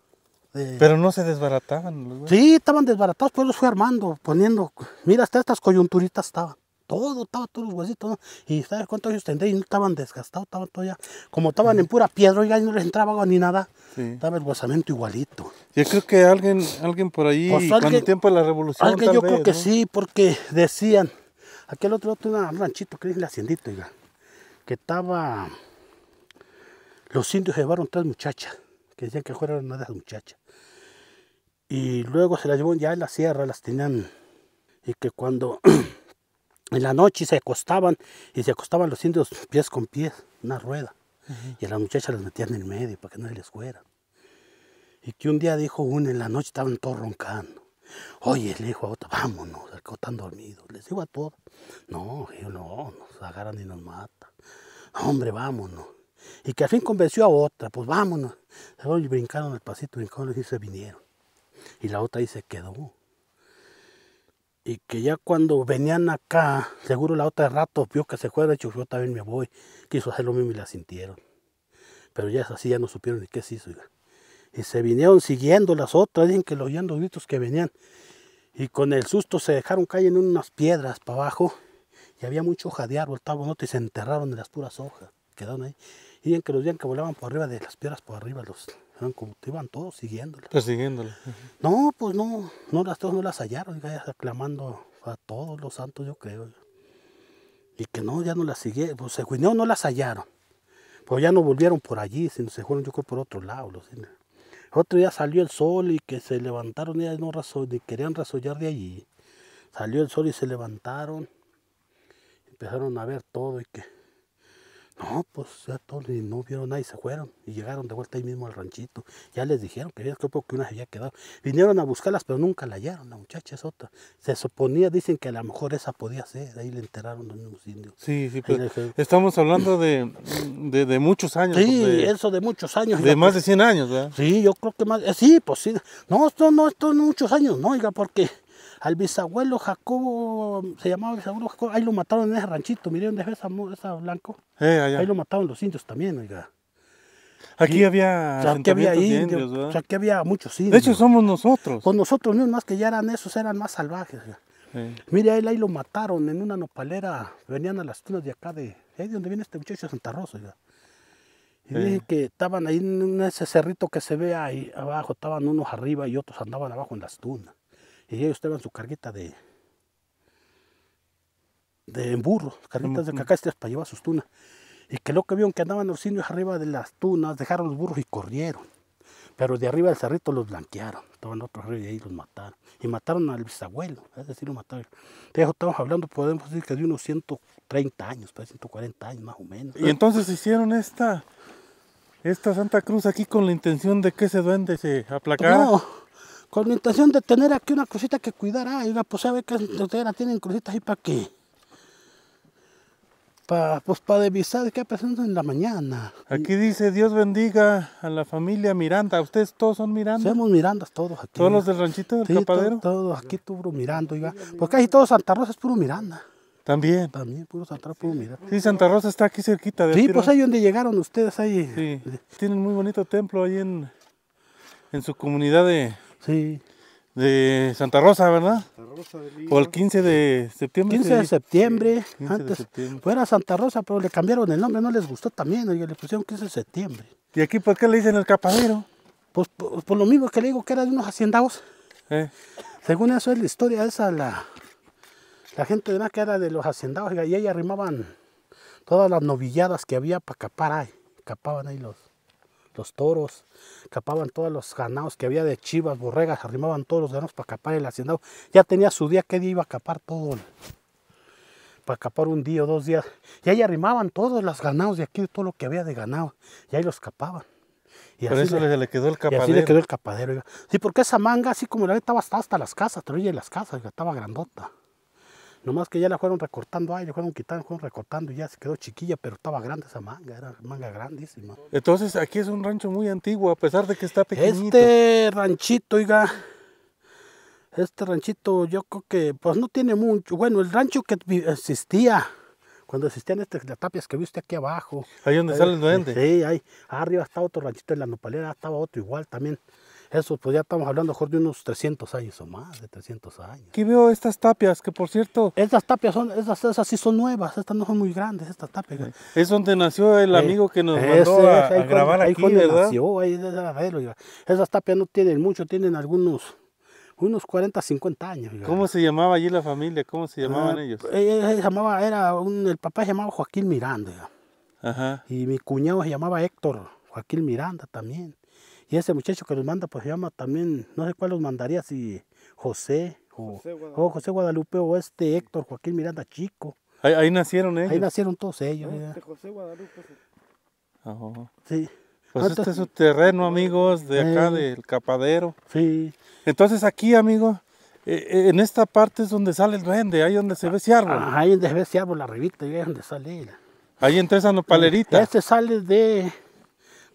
Pero no se desbarataban los huesos. Sí, estaban desbaratados, pues los fue armando, poniendo, mira, hasta estas coyunturitas estaban. Todo, estaba todos los huesitos, Y ¿sabes cuántos años tendré? Y estaban desgastados, estaban ya como estaban en pura piedra, y y no les entraba agua ni nada. Estaba el guasamento igualito. Yo creo que alguien, alguien por ahí, pues, en el tiempo de la revolución. Alguien yo creo que sí, porque decían, aquel otro, otro un ranchito que es el haciendito, oiga, que estaba los indios llevaron tres muchachas, que decían que fueron las muchachas. Y luego se las llevó ya en la sierra, las tenían. Y que cuando *clears throat* en la noche se acostaban, y se acostaban los indios pies con pies, una rueda. Y a las muchachas las metían en el medio para que no les fuera. Y que un día dijo uno, en la noche estaban todos roncando. Oye, le dijo a otro, vámonos, que están dormidos. Les digo a todos, no, no, nos agarran y nos matan. Hombre, vámonos y que al fin convenció a otra, pues vámonos. Y brincaron al pasito, brincaron y se vinieron. Y la otra ahí se quedó. Y que ya cuando venían acá, seguro la otra de rato vio que se fue, hecho yo también me voy. Quiso hacer lo mismo y la sintieron. Pero ya es así, ya no supieron ni qué se hizo. Y se vinieron siguiendo las otras, dicen que lo oían los gritos que venían. Y con el susto se dejaron caer en unas piedras para abajo. Y había mucho jadear, de árbol, estaba y se enterraron en las puras hojas. Quedaron ahí. Y que los veían que volaban por arriba de las piedras, por arriba, los eran iban todos siguiéndole. siguiéndolos No, pues no, no las todos no las hallaron, ya aclamando a todos los santos, yo creo. Y que no, ya no las siguieron, pues se no las hallaron. Pues ya no volvieron por allí, sino se fueron yo creo por otro lado. otro día salió el sol y que se levantaron, ellas no raso, ni querían rasollar de allí. Salió el sol y se levantaron. Empezaron a ver todo y que no, pues ya todos no vieron nada y se fueron. Y llegaron de vuelta ahí mismo al ranchito. Ya les dijeron que había que una había quedado. Vinieron a buscarlas, pero nunca la hallaron. La muchacha es otra. Se suponía, dicen que a lo mejor esa podía ser. Ahí le enteraron los mismos indios. Sí, sí, pero pues, estamos hablando de, muchos años. Sí, eso de muchos años. De más de 100 años, ¿verdad? Sí, yo creo que más. Eh, sí, pues sí. No, esto no, esto no muchos años, no, oiga, porque al bisabuelo Jacobo, se llamaba bisabuelo Jacobo, ahí lo mataron en ese ranchito, miren dónde ves esa, blanco. Eh, ahí lo mataron los indios también, oiga. Aquí había, indios, o sea, aquí había muchos indios. De hecho, somos nosotros. Con nosotros no, más que ya eran esos, eran más salvajes. Miren, Mire, ahí, lo mataron en una nopalera, venían a las tunas de acá, de ahí eh, de donde viene este muchacho de Santa Rosa. Oiga. Y dije que estaban ahí en ese cerrito que se ve ahí abajo, estaban unos arriba y otros andaban abajo en las tunas y ellos llevan su carguita de de burro, carguitas de cacastrias para llevar sus tunas. Y que lo que vieron que andaban los indios arriba de las tunas, dejaron los burros y corrieron. Pero de arriba del cerrito los blanquearon, estaban otros arriba y ahí los mataron. Y mataron al bisabuelo, es decir, lo mataron. estamos hablando, podemos decir que de unos 130 años, 140 pues, años más o menos. Y entonces hicieron esta, esta Santa Cruz aquí con la intención de que ese duende se aplacara con la intención de tener aquí una cosita que cuidar. Ah, oiga, pues sabe que ustedes la tienen cositas ahí para pues, qué. Para, pues para revisar qué pasando en la mañana. Aquí dice, Dios bendiga a la familia Miranda. ¿Ustedes todos son Miranda? Somos Mirandas todos aquí. ¿Todos los del ranchito del todos, aquí puro Miranda, Porque casi todo Santa Rosa es puro Miranda. También. También, puro Santa Rosa, puro Miranda. Sí, Santa Rosa está aquí cerquita de Sí, pues ahí donde llegaron ustedes, ahí. Sí. Tienen muy bonito templo ahí en, en su comunidad de Sí. De Santa Rosa, ¿verdad? O el 15 de septiembre. 15 de septiembre. antes fuera Santa Rosa, pero le cambiaron el nombre, no les gustó también, y le pusieron 15 de septiembre. ¿Y aquí por qué le dicen el capadero? Pues por, pues, pues lo mismo que le digo que era de unos haciendados. Eh. Según eso es la historia esa, la, la gente de que era de los haciendados, y ahí arrimaban todas las novilladas que había para capar ahí, capaban ahí los, los toros, capaban todos los ganados que había de chivas, borregas, arrimaban todos los ganados para capar el haciendado. Ya tenía su día, que día iba a capar todo, para capar un día o dos días. Y ahí arrimaban todos los ganados de aquí, todo lo que había de ganado, y ahí los capaban. Y así eso le, quedó el capadero. Y Sí, porque esa manga, así como la estaba hasta, hasta las casas, ella en las casas, estaba grandota. Nomás que ya la fueron recortando, ahí la fueron quitando, fueron recortando y ya se quedó chiquilla, pero estaba grande esa manga, era manga grandísima. Entonces aquí es un rancho muy antiguo, a pesar de que está pequeñito. Este ranchito, oiga, este ranchito yo creo que pues no tiene mucho. Bueno, el rancho que existía, cuando existían estas tapias que viste aquí abajo. Ahí donde sale el duende. Sí, ahí arriba estaba otro ranchito en la nopalera, estaba otro igual también. Eso, pues ya estamos hablando mejor de unos 300 años o más, de 300 años. Aquí veo estas tapias, que por cierto... Estas tapias, son, esas, esas sí son nuevas, estas no son muy grandes, estas tapias. Es donde nació el amigo que nos mandó a, grabar ahí aquí, ¿verdad? Nació, esas tapias no tienen mucho, tienen algunos unos 40, 50 años. ¿Cómo se llamaba allí la familia? ¿Cómo se llamaban ah, ellos? Eh, eh, eh, llamaba, era el papá se llamaba Joaquín Miranda. Ajá. Y mi cuñado se llamaba Héctor Joaquín Miranda también. Y ese muchacho que los manda, pues se llama también, no sé cuál los mandaría, si José, o José oh, Guadalupe, o, este Héctor Joaquín Miranda Chico. Ahí, nacieron ellos. Ahí nacieron todos ellos. Este José Guadalupe. Sí. Pues ah, este es su terreno, amigos, de acá, eh. del capadero. Sí. Entonces aquí, amigo, e, e, en esta parte es donde sale el duende, ahí donde se ve ese árbol. Ajá, ahí donde se ve ese árbol, la revista, ahí es donde sale. Ahí entra esa nopalerita. Este sale de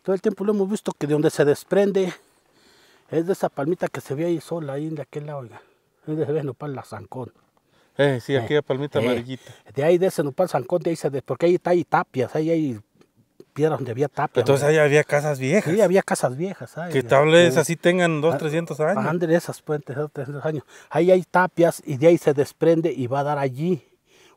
todo el tiempo lo hemos visto que de donde se desprende es de esa palmita que se ve ahí sola, ahí de aquel lado, oiga. Donde se ve nopal la zancón. Eh, sí, eh, aquella palmita eh, amarillita. De ahí de ese nopal zancón, de ahí se desprende, porque ahí está ahí tapias, ahí hay piedras donde había tapias. Entonces ahí había casas viejas. Sí, había casas viejas. que tal vez así tengan dos, ah, trescientos años. Andrés, esas puentes, dos, trescientos años. Ahí hay tapias y de ahí se desprende y va a dar allí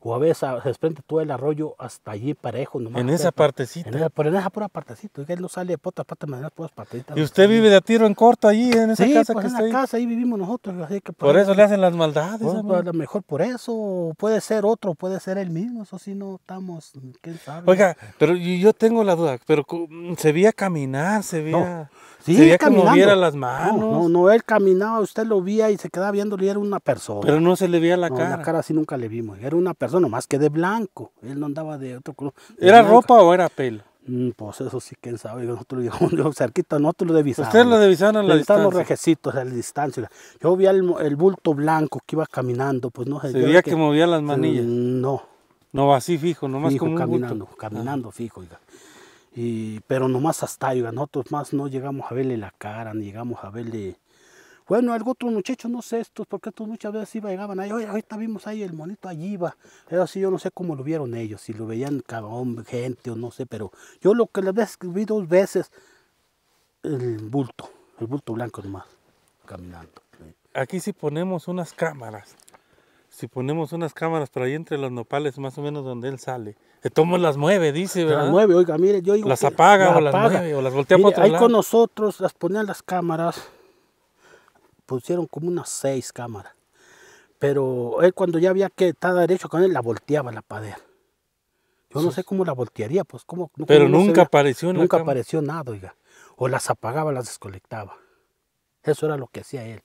o a veces desprende todo el arroyo hasta allí parejo. Nomás en esa partecita. En esa, pero en esa pura partecita, él no sale de pota pata, madera puras partecitas. ¿Y usted vive de tiro en corto allí, en esa sí, casa pues en la casa, ahí vivimos nosotros. por, eso, le hacen las maldades. a lo mejor por eso, puede ser otro, puede ser él mismo, eso sí no estamos, quién sabe. Oiga, pero yo tengo la duda, pero se veía caminar, se veía... Sí, Sería que las manos. No, no, él caminaba, usted lo veía y se quedaba viéndolo y era una persona. Pero no se le veía la cara. La cara así nunca le vimos. Era una persona, más que de blanco. Él no andaba de otro color. ¿Era ropa o era pelo? Mm, pues eso sí, quién sabe. Nosotros *laughs* lo cerquito, cerquita, tú lo divisamos. Ustedes lo divisaron a la distancia. los rejecitos a la distancia. Yo vi el, bulto blanco que iba caminando, pues no ¿Se veía que, movía las mm, manillas? No. No, así fijo, nomás como un caminando, bulto. Ah. caminando fijo, oiga. Y, pero nomás hasta ahí, nosotros más no llegamos a verle la cara, ni llegamos a verle... Bueno, algún otro muchacho, no sé estos, porque estos muchas veces iba, llegaban ahí, oye, ahorita vimos ahí el monito, allí iba. Pero así yo no sé cómo lo vieron ellos, si lo veían cabrón, gente o no sé, pero yo lo que les describí dos veces, el bulto, el bulto blanco nomás, caminando. Aquí sí ponemos unas cámaras si ponemos unas cámaras por ahí entre los nopales, más o menos donde él sale. El tomo las mueve, dice, ¿verdad? Las mueve, oiga, mire, yo digo. Las apaga o las mueve o las voltea ahí con nosotros las ponían las cámaras, pusieron como unas seis cámaras. Pero él cuando ya había quedado derecho con él, la volteaba la padera. Yo no sé cómo la voltearía, pues cómo. Pero nunca apareció Nunca apareció nada, oiga. O las apagaba, las descolectaba. Eso era lo que hacía él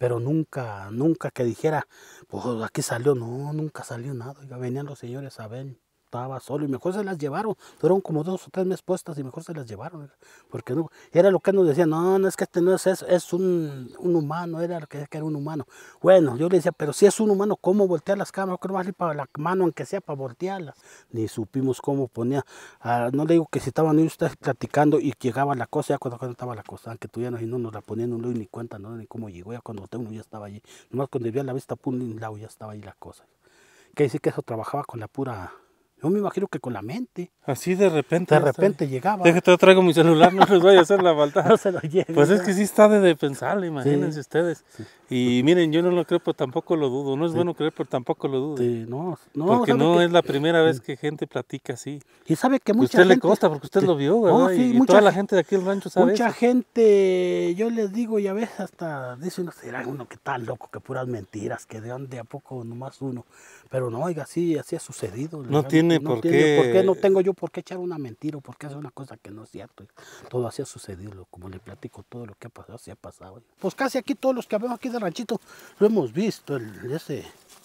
pero nunca, nunca que dijera, pues aquí salió, no, nunca salió nada, venían los señores a ver estaba solo y mejor se las llevaron. Fueron como dos o tres meses puestas y mejor se las llevaron. Porque no, era lo que nos decían, no, no es que este no es eso, es un, humano, era lo que, que, era un humano. Bueno, yo le decía, pero si es un humano, ¿cómo voltear las cámaras? Creo más para la mano, aunque sea para voltearlas. Ni supimos cómo ponía. Ah, no le digo que si estaban ustedes platicando y llegaba la cosa, ya cuando, cuando estaba la cosa, aunque tuvieran ahí, no, nos la ponían, no le ni cuenta, no, ni cómo llegó, ya cuando uno ya estaba allí. Nomás cuando vio la vista, pum, lado ya estaba ahí la cosa. Que decir que eso trabajaba con la pura yo me imagino que con la mente. Así de repente. De repente llegaba llegaba. Déjate, traigo mi celular, no les voy a hacer la *laughs* falta. no se lo lleve, Pues es que sí está de, pensar imagínense ustedes. Y miren, yo no lo creo, pero tampoco lo dudo. No es bueno creer, pero tampoco lo dudo. no, no. Porque no es la primera vez que gente platica así. Y sabe que mucha usted le consta, porque usted lo vio, güey. y, toda la gente de aquí el rancho sabe Mucha gente, yo les digo, y a veces hasta dicen, será uno que está loco, que puras mentiras, que de dónde a poco nomás uno. Pero no, oiga, sí, así ha sucedido. No tiene no no tengo yo por qué echar una mentira o por qué hacer una cosa que no es cierto. Todo así ha sucedido, como le platico, todo lo que ha pasado, se ha pasado. Pues casi aquí todos los que vemos aquí de ranchito lo hemos visto, el, ese.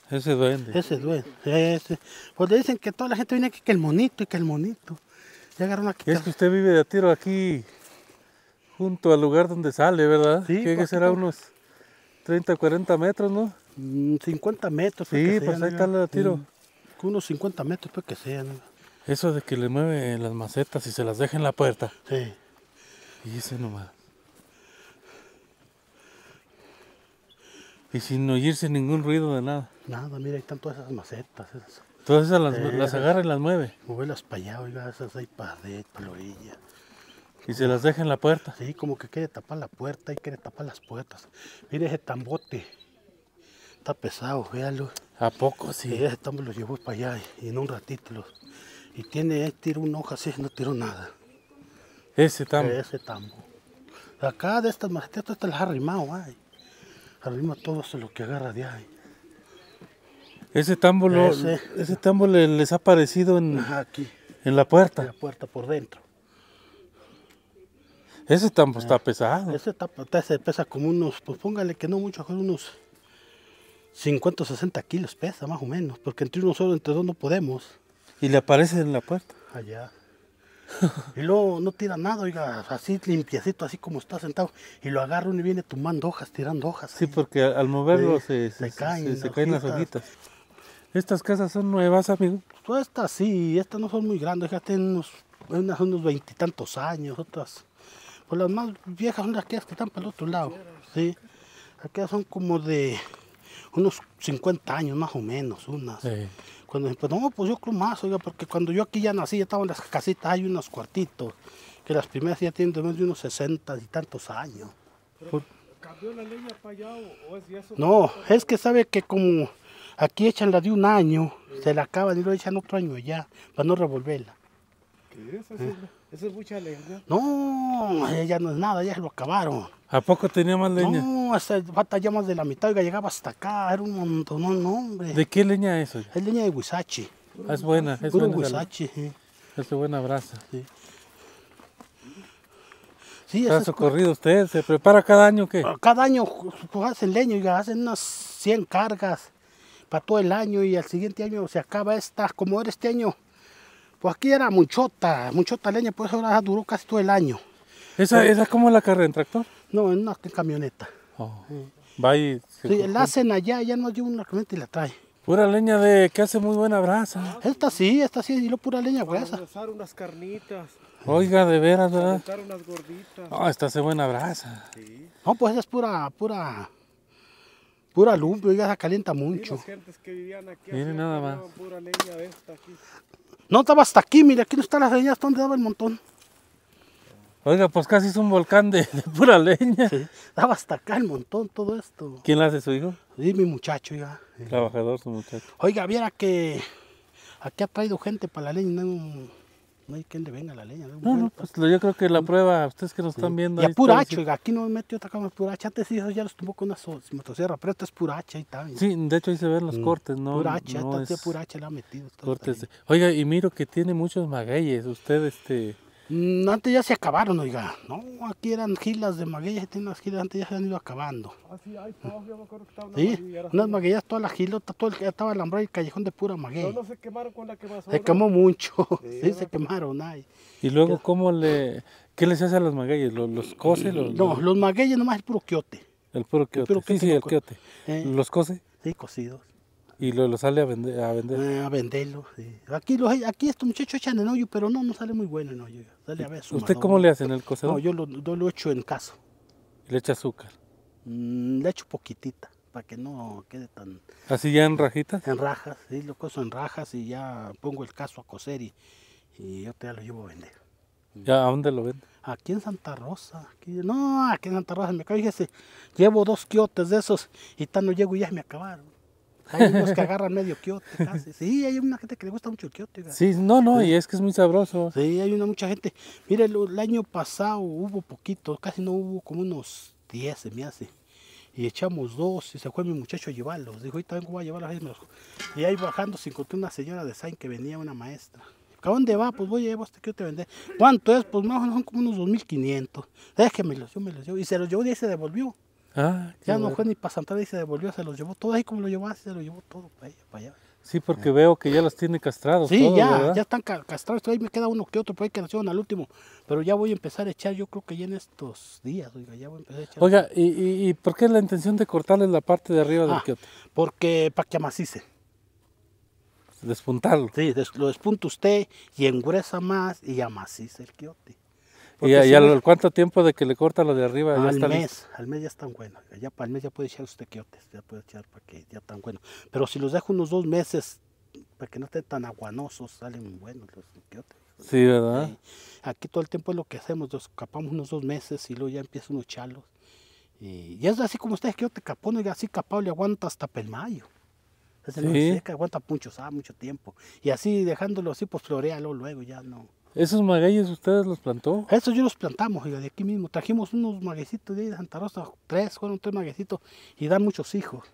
Ese duende. Ese duende. Ese. Pues le dicen que toda la gente viene aquí, que el monito y que el monito. Ya aquí. Es que usted vive de tiro aquí, junto al lugar donde sale, ¿verdad? Sí. que será pues, unos 30, 40 metros, ¿no? 50 mm, metros. Sí, pues ahí está el tiro unos 50 metros, pues que sean. Eso de que le mueve las macetas y se las deja en la puerta. Sí. Y ese nomás. Y sin oírse ningún ruido de nada. Nada, mira, ahí están todas esas macetas. Todas esas las, las agarra y las mueve. Muevelas para allá, oiga, esas ahí para para orilla. Y se las deja en la puerta. Sí, como que quiere tapar la puerta y quiere tapar las puertas. Mire ese tambote está pesado, véalo. ¿A poco sí? Ese tambo lo llevó para allá y en un ratito Y tiene, ahí tiró una hoja así, no tiró nada. ¿Ese tambo? Ese tambo. Acá de estas macetas, estas las ha arrimado, ay. Arrima todo lo que agarra de ahí. Ese tambo, lo, ese, ese tambo les ha aparecido en, aquí, en la puerta. En la puerta por dentro. Ese tambo está pesado. Ese tambo se pesa como unos, pues póngale que no mucho, unos 50 o 60 kilos pesa, más o menos, porque entre uno solo, entre dos no podemos. Y le aparece en la puerta. Allá. y luego no tira nada, oiga, así limpiecito, así como está sentado. Y lo agarra uno y viene tomando hojas, tirando hojas. Sí, porque al moverlo se, caen, las hojitas. ¿Estas casas son nuevas, amigo? Todas pues estas sí, estas no son muy grandes, ya tienen unos, unos veintitantos años, otras. Pues las más viejas son las que están para el otro lado. Sí. Aquellas son como de unos 50 años más o menos, unas. Cuando pues no, pues yo creo más, oiga, porque cuando yo aquí ya nací, ya estaban las casitas, hay unos cuartitos, que las primeras ya tienen de menos de unos 60 y tantos años. ¿Cambió la ley para allá o, es eso? No, es que sabe que como aquí echan la de un año, se la acaban y lo echan otro año ya, para no revolverla. ¿Qué es eso? Eh. Eso es mucha leña. No, eh, ya no es nada, ya lo acabaron. ¿A poco tenía más leña? No, hasta falta ya más de la mitad, llegaba hasta acá, era un montón, no, hombre. ¿De qué leña es eso? Es leña de huizache. Ah, es buena, es Puro buena. de sí. Es buena brasa. Sí. sí ¿Está socorrido usted? ¿Se prepara cada año o qué? Ah, cada año hacen leña, y hacen unas 100 cargas para todo el año y al siguiente año se acaba esta, como era este año o pues aquí era muchota, muchota leña, por eso ahora duró casi todo el año. ¿Esa, ¿Esa es como la carrera en tractor? No, en una camioneta. Oh. Va y sí, la hacen allá, ya no lleva una camioneta y la trae. Pura leña de que hace muy buena brasa. Esta sí, esta sí, y lo pura leña gruesa. Para unas carnitas. Oiga, de veras, ¿verdad? Para unas gorditas. Ah, esta hace buena brasa. Sí. No, pues esa es pura, pura, pura lumbre, oiga, se calienta mucho. Miren nada más. Pura leña de esta aquí. No estaba hasta aquí, mira aquí no están las leñas, donde daba el montón. Oiga, pues casi es un volcán de, pura leña. Sí, daba hasta acá el montón todo esto. ¿Quién la hace su hijo? Sí, mi muchacho, ya. Eh. Trabajador su muchacho. Oiga, viera que aquí ha traído gente para la leña, no no hay quien le venga la leña. No, no, pues yo creo que la prueba, ustedes que nos están viendo. Y es puracho, aquí no me metió otra cama, puracha Antes sí, ya los tumbó con una motosierra, pero esto es puracha hacha y tal. Sí, de hecho ahí se ven los mm. cortes, ¿no? Pura hacha, no la ha metido. Cortes. Oiga, y miro que tiene muchos magueyes. Usted, este. Mm, antes ya se acabaron, oiga. No, aquí eran gilas de magueyas, las gilas antes ya se han ido acabando. Ah, sí, unas sí, toda la todas las todo el que estaba alambrado y el callejón de pura maguey. No, se quemaron con la quemazón. Se quemó mucho, *laughs* sí, se quemaron. ahí. Y luego, ¿cómo le, ¿qué les hace a los magueyes? ¿Los, cose? Los, no, los magueyes nomás el puro El puro quiote, el puro quiote sí, el quiote. Eh. ¿Los cose? Sí, cocidos. Y lo, sale a vender. A, vender. Ah, a venderlo, sí. Aquí, los, aquí estos muchachos echan en hoyo, pero no, no sale muy bueno en hoyo. Sale a ver, ¿Usted cómo le hace en el cocedor? No, yo lo, echo en caso. le echa azúcar? Mm, le echo poquitita, para que no quede tan... ¿Así ya en rajitas? En rajas, sí, lo cozo en rajas y ya pongo el caso a cocer y, y yo te lo llevo a vender. ¿Ya a dónde lo vende? Aquí en Santa Rosa. no, aquí en Santa Rosa me acabo. Fíjese, llevo dos quiotes de esos y tan no llego y ya me acabaron. Hay unos que agarran medio quiote, casi. Sí, hay una gente que le gusta mucho el quiote. Sí, no, no, y es que es muy sabroso. Sí, hay una mucha gente. Mire, el año pasado hubo poquito, casi no hubo como unos 10, se me hace. Y echamos dos y se fue mi muchacho a llevarlos. Dijo, y también voy a llevarlos, Y ahí bajando se encontró una señora de Sain que venía una maestra. ¿A dónde va? Pues voy a llevar este quiote a vender. ¿Cuánto es? Pues más o menos son como unos 2.500. los yo me los llevo. Y se los llevó y ahí se devolvió. Ah, ya no fue ni para y se devolvió, se los llevó todo ahí como lo llevó se lo llevó todo para allá. Sí, porque veo que ya los tiene castrados. Sí, ya, ya están castrados. Ahí me queda uno que otro por ahí que nacieron al último. Pero ya voy a empezar a echar, yo creo que ya en estos días, oiga, ya voy a empezar a echar. Oiga, ¿y, y, y por qué la intención de cortarle la parte de arriba del ah, Porque para que amacice. Despuntarlo. Sí, lo despunta usted y engruesa más y amacice el quiote. ¿Y, cuánto tiempo de que le corta lo de arriba? Al mes, al mes ya están buenos. Al mes ya puede echar usted quiotes, ya puede echar para que ya están buenos. Pero si los dejo unos dos meses, para que no estén tan aguanosos, salen buenos los quiotes. Sí, ¿verdad? Aquí todo el tiempo es lo que hacemos, los capamos unos dos meses y luego ya empiezan unos chalos. Y, es así como ustedes que yo y así capado le aguanta hasta pelmayo. mayo sí. aguanta muchos, mucho tiempo. Y así dejándolo así, pues florealo luego ya no. ¿Esos magueyes ustedes los plantó? Esos yo los plantamos, oiga, de aquí mismo. Trajimos unos maguecitos de, ahí de Santa Rosa, tres, fueron tres maguecitos, y dan muchos hijos.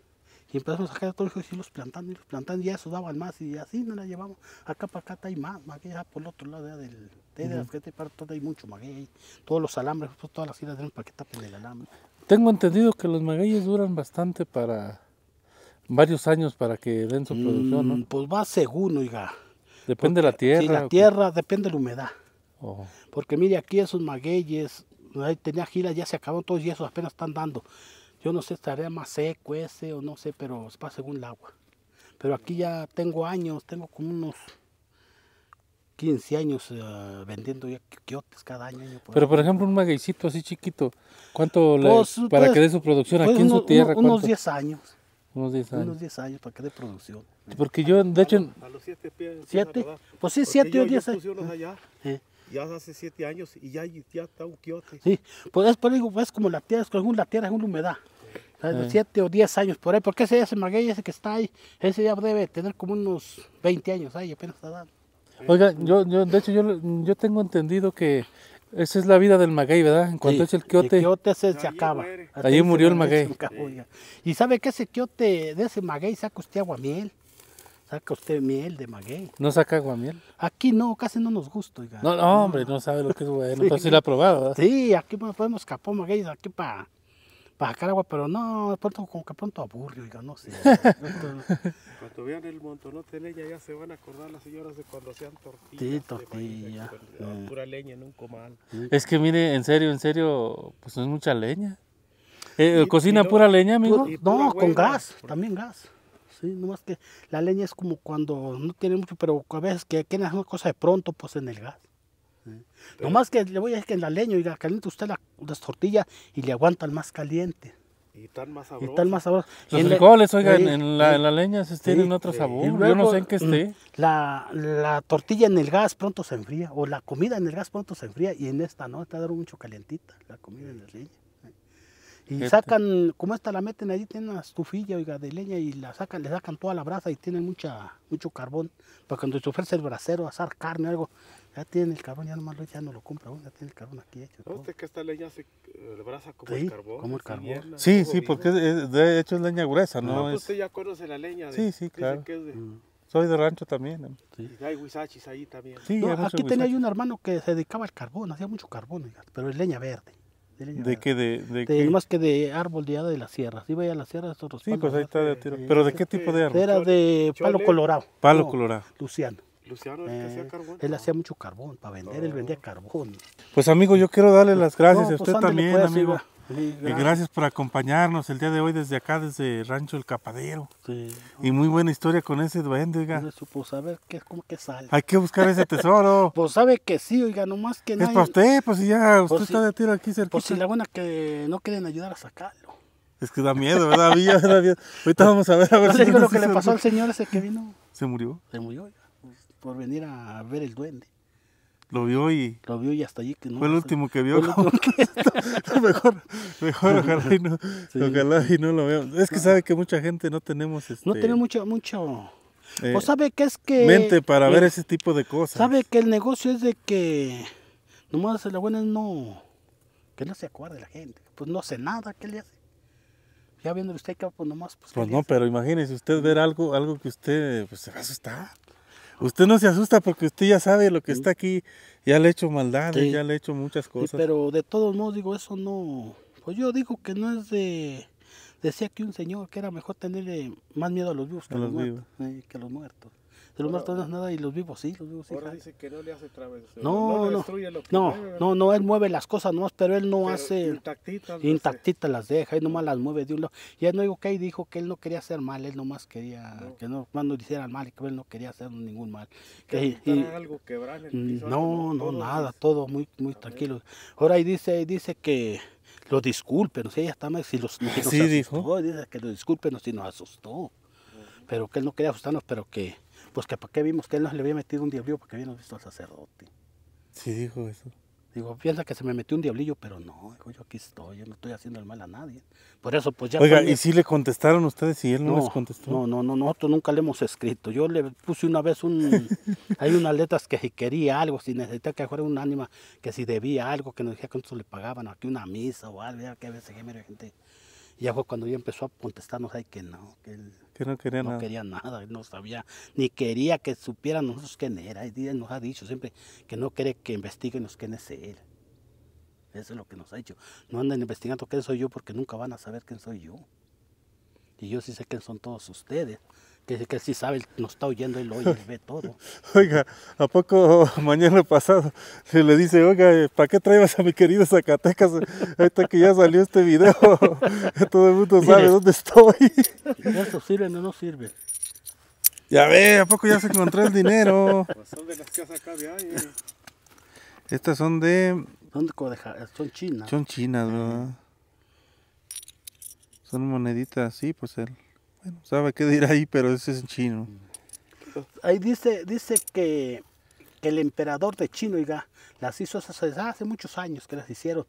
Y empezamos a sacar a todos los hijos y los plantando, y los plantando, y ya daban más, y así nos la llevamos. Acá para acá hay más maguey, ah, por el otro lado del, de, la todo hay mucho maguey. Todos los alambres, pues, todas las islas tienen para que tapen el alambre. Tengo entendido que los magueyes duran bastante para varios años para que den su mm, producción, ¿no? Pues va según, oiga. Depende de la tierra. Sí, la tierra, depende de la humedad. Oh. Porque mire, aquí esos magueyes, ahí tenía gira ya se acabó todos y esos apenas están dando. Yo no sé, estaría más seco ese o no sé, pero es para según el agua. Pero aquí ya tengo años, tengo como unos 15 años eh, vendiendo ya quiotes cada año. pero por ejemplo, un magueycito así chiquito, ¿cuánto le, pues, para que pues, dé su producción pues aquí en su tierra? unos 10 años. Unos 10 años. Unos 10 años para que de producción. Porque yo, de hecho... A los 7 pies. ¿Siete? Pues sí, 7 o 10 años. Ya hace 7 años y ya, ya, está un quiote. Sí, pues es, por es como la tierra, es como la tierra, es humedad. 7 o 10 ah. años por ahí, porque ese ya maguey, ese que está ahí, ese ya debe tener como unos 20 años ahí, apenas está dando. Oiga, yo, de hecho yo tengo entendido que esa es la vida del maguey, ¿verdad? En cuanto es el quiote. El quiote se, acaba. Allí murió el maguey. Y sabe que ese quiote de ese maguey saca usted aguamiel. Saca usted miel de maguey. ¿No saca aguamiel? Aquí no, casi no nos gusta. Oiga. No, no, hombre, no sabe lo que es bueno. *laughs* sí. entonces sí la ha probado, ¿verdad? Sí, aquí podemos capó maguey, aquí para para sacar agua, pero no, pronto, como que pronto aburre, oiga, no sé. *laughs* cuando vean el montonote de leña ya se van a acordar las señoras de cuando hacían tortillas. Sí, tortilla. Eh. pura leña en un comal. Mm. Es que mire, en serio, en serio, pues no es mucha leña. Eh, ¿Cocina pura leña, amigo? No, con gas, también gas. Sí, nomás que la leña es como cuando no tiene mucho, pero a veces que, que hacer una cosa de pronto, pues en el gas no más que le voy a decir que en la leña, oiga, caliente usted la, las tortillas y le aguanta el más caliente. Y tal más sabroso. Los frijoles, oiga, en, la, leña se tienen otro sabor. Yo no sé en qué esté. Mm, la, tortilla en el gas pronto se enfría, o la comida en el gas pronto se enfría, y en esta no, está dando mucho calientita, la comida en la leña. Y sacan, como esta la meten ahí, tienen una estufilla, oiga, de leña y la sacan, le sacan toda la brasa y tienen mucha, mucho carbón. Para cuando se ofrece el brasero, asar carne o algo, ya tiene el carbón, ya nomás ya no lo compra ya tiene el carbón aquí hecho. ¿No usted que esta leña se abraza brasa como el carbón? Como el carbón. sí, sí, porque de hecho es leña gruesa, ¿no? no ah, pues usted ya conoce la leña. De, sí, sí, claro. Que es de... Mm. Soy de rancho también. Em. Sí. Y hay huizachis ahí también. Sí, aquí tenía un hermano que se dedicaba al carbón, hacía mucho carbón, pero es leña verde. ¿De, qué? De, Más que de árbol de de la sierra. Si vaya a la sierra, es otro Sí, pues ahí está de tiro. ¿Pero de qué tipo eh, de árbol? Era de palo colorado. Palo colorado. Luciano. Luciano, el que hacía eh, carbón. Él hacía ah. mucho carbón para vender, él vendía ah. carbón. Pues amigo, yo quiero darle las gracias a pues, usted también, pues, amigo. Y eh, gracias por acompañarnos el día de hoy desde acá, desde Rancho El Capadero. Sí, y muy buena historia con ese duende, oiga. Pues, pues a ver cómo que sale. Hay que buscar ese tesoro. *laughs* pues sabe que sí, oiga, nomás que no. Es para usted, pues ya usted está de tiro aquí cerca. Pues si la buena que no quieren ayudar a sacarlo. Es que da miedo, ¿verdad? miedo. Ahorita vamos a ver a ver si. digo lo que le pasó al señor ese que vino. ¿Se murió? Se murió, oiga por venir a ver el duende. Lo vio y. Lo vio y hasta allí que no. Fue el último que vio. *laughs* *laughs* mejor, mejor ojalá y no, ojalá y no lo veamos. Es que sabe que mucha gente no tenemos. Este, no tenemos mucho. mucho eh, o sabe que es que. Mente para ver ese tipo de cosas. Sabe que el negocio es de que. Nomás la buena no. Que no se acuerde la gente. Pues no hace nada. ¿Qué le hace? Ya viendo usted que pues nomás. Pues, pues no, pero imagínese usted ver algo algo que usted pues, se va a asustar. Usted no se asusta porque usted ya sabe lo que está aquí, ya le he hecho maldad, ya le he hecho muchas cosas. pero de todos modos digo, eso no, pues yo digo que no es de, decía que un señor que era mejor tenerle más miedo a los vivos que eh, que a los muertos. De los no nada y los vivos sí, Ahora dice que no le hace travesura. No, no, no, él mueve las cosas nomás, pero él no hace... Intactitas. las deja, él nomás las mueve de un lado. Y él no dijo que ahí dijo que él no quería hacer mal, él nomás quería que no, nos hicieran mal y que él no quería hacer ningún mal. Que, algo No, no, nada, todo muy, muy tranquilo. Ahora ahí dice, dice que lo disculpen, si ella está mal, si los *laughs* ¿Sí asustó, dijo? dice que lo disculpen si nos asustó. Pero que él no quería asustarnos, pero que pues que para qué vimos que él nos le había metido un diablillo, Porque habíamos visto al sacerdote. Sí, dijo eso. Digo, piensa que se me metió un diablillo, pero no, yo aquí estoy, yo no estoy haciendo el mal a nadie. Por eso, pues ya. Oiga, ¿y si le contestaron ustedes y él no, les contestó? No, no, no, nosotros nunca le hemos escrito. Yo le puse una vez un. *laughs* hay unas letras que si quería algo, si necesitaba que fuera un ánima, que si debía algo, que nos dijera cuánto le pagaban, aquí una misa o algo, ya que a veces género gente y ya fue cuando ella empezó a contestarnos ahí que no, que él no, quería, nada. él no sabía, ni quería que supieran nosotros quién era. Y nos ha dicho siempre que no quiere que los quién es él. Eso es lo que nos ha dicho. No andan investigando quién soy yo porque nunca van a saber quién soy yo. Y yo sí sé quién son todos ustedes que, que sabe, nos está oyendo, él oye, ve todo. *laughs* Oiga, ¿a poco *laughs* mañana pasado se le dice, oiga, ¿para qué traebas a mi querido Zacatecas? Ahorita que ya salió este video, *laughs* todo el mundo sabe dónde estoy. ¿Eso sirve o no, sirve? Ya ve, ¿a poco ya se encontró el dinero? Pues son de las que acá de ahí. Eh. Estas son de... Son, son chinas. Son chinas, ¿verdad? Son moneditas, sí, pues él. Bueno, sabe qué decir ahí, pero ese es en chino. Pues, ahí dice, dice que, el emperador de China, las hizo hace, ah, hace, muchos años que las hicieron,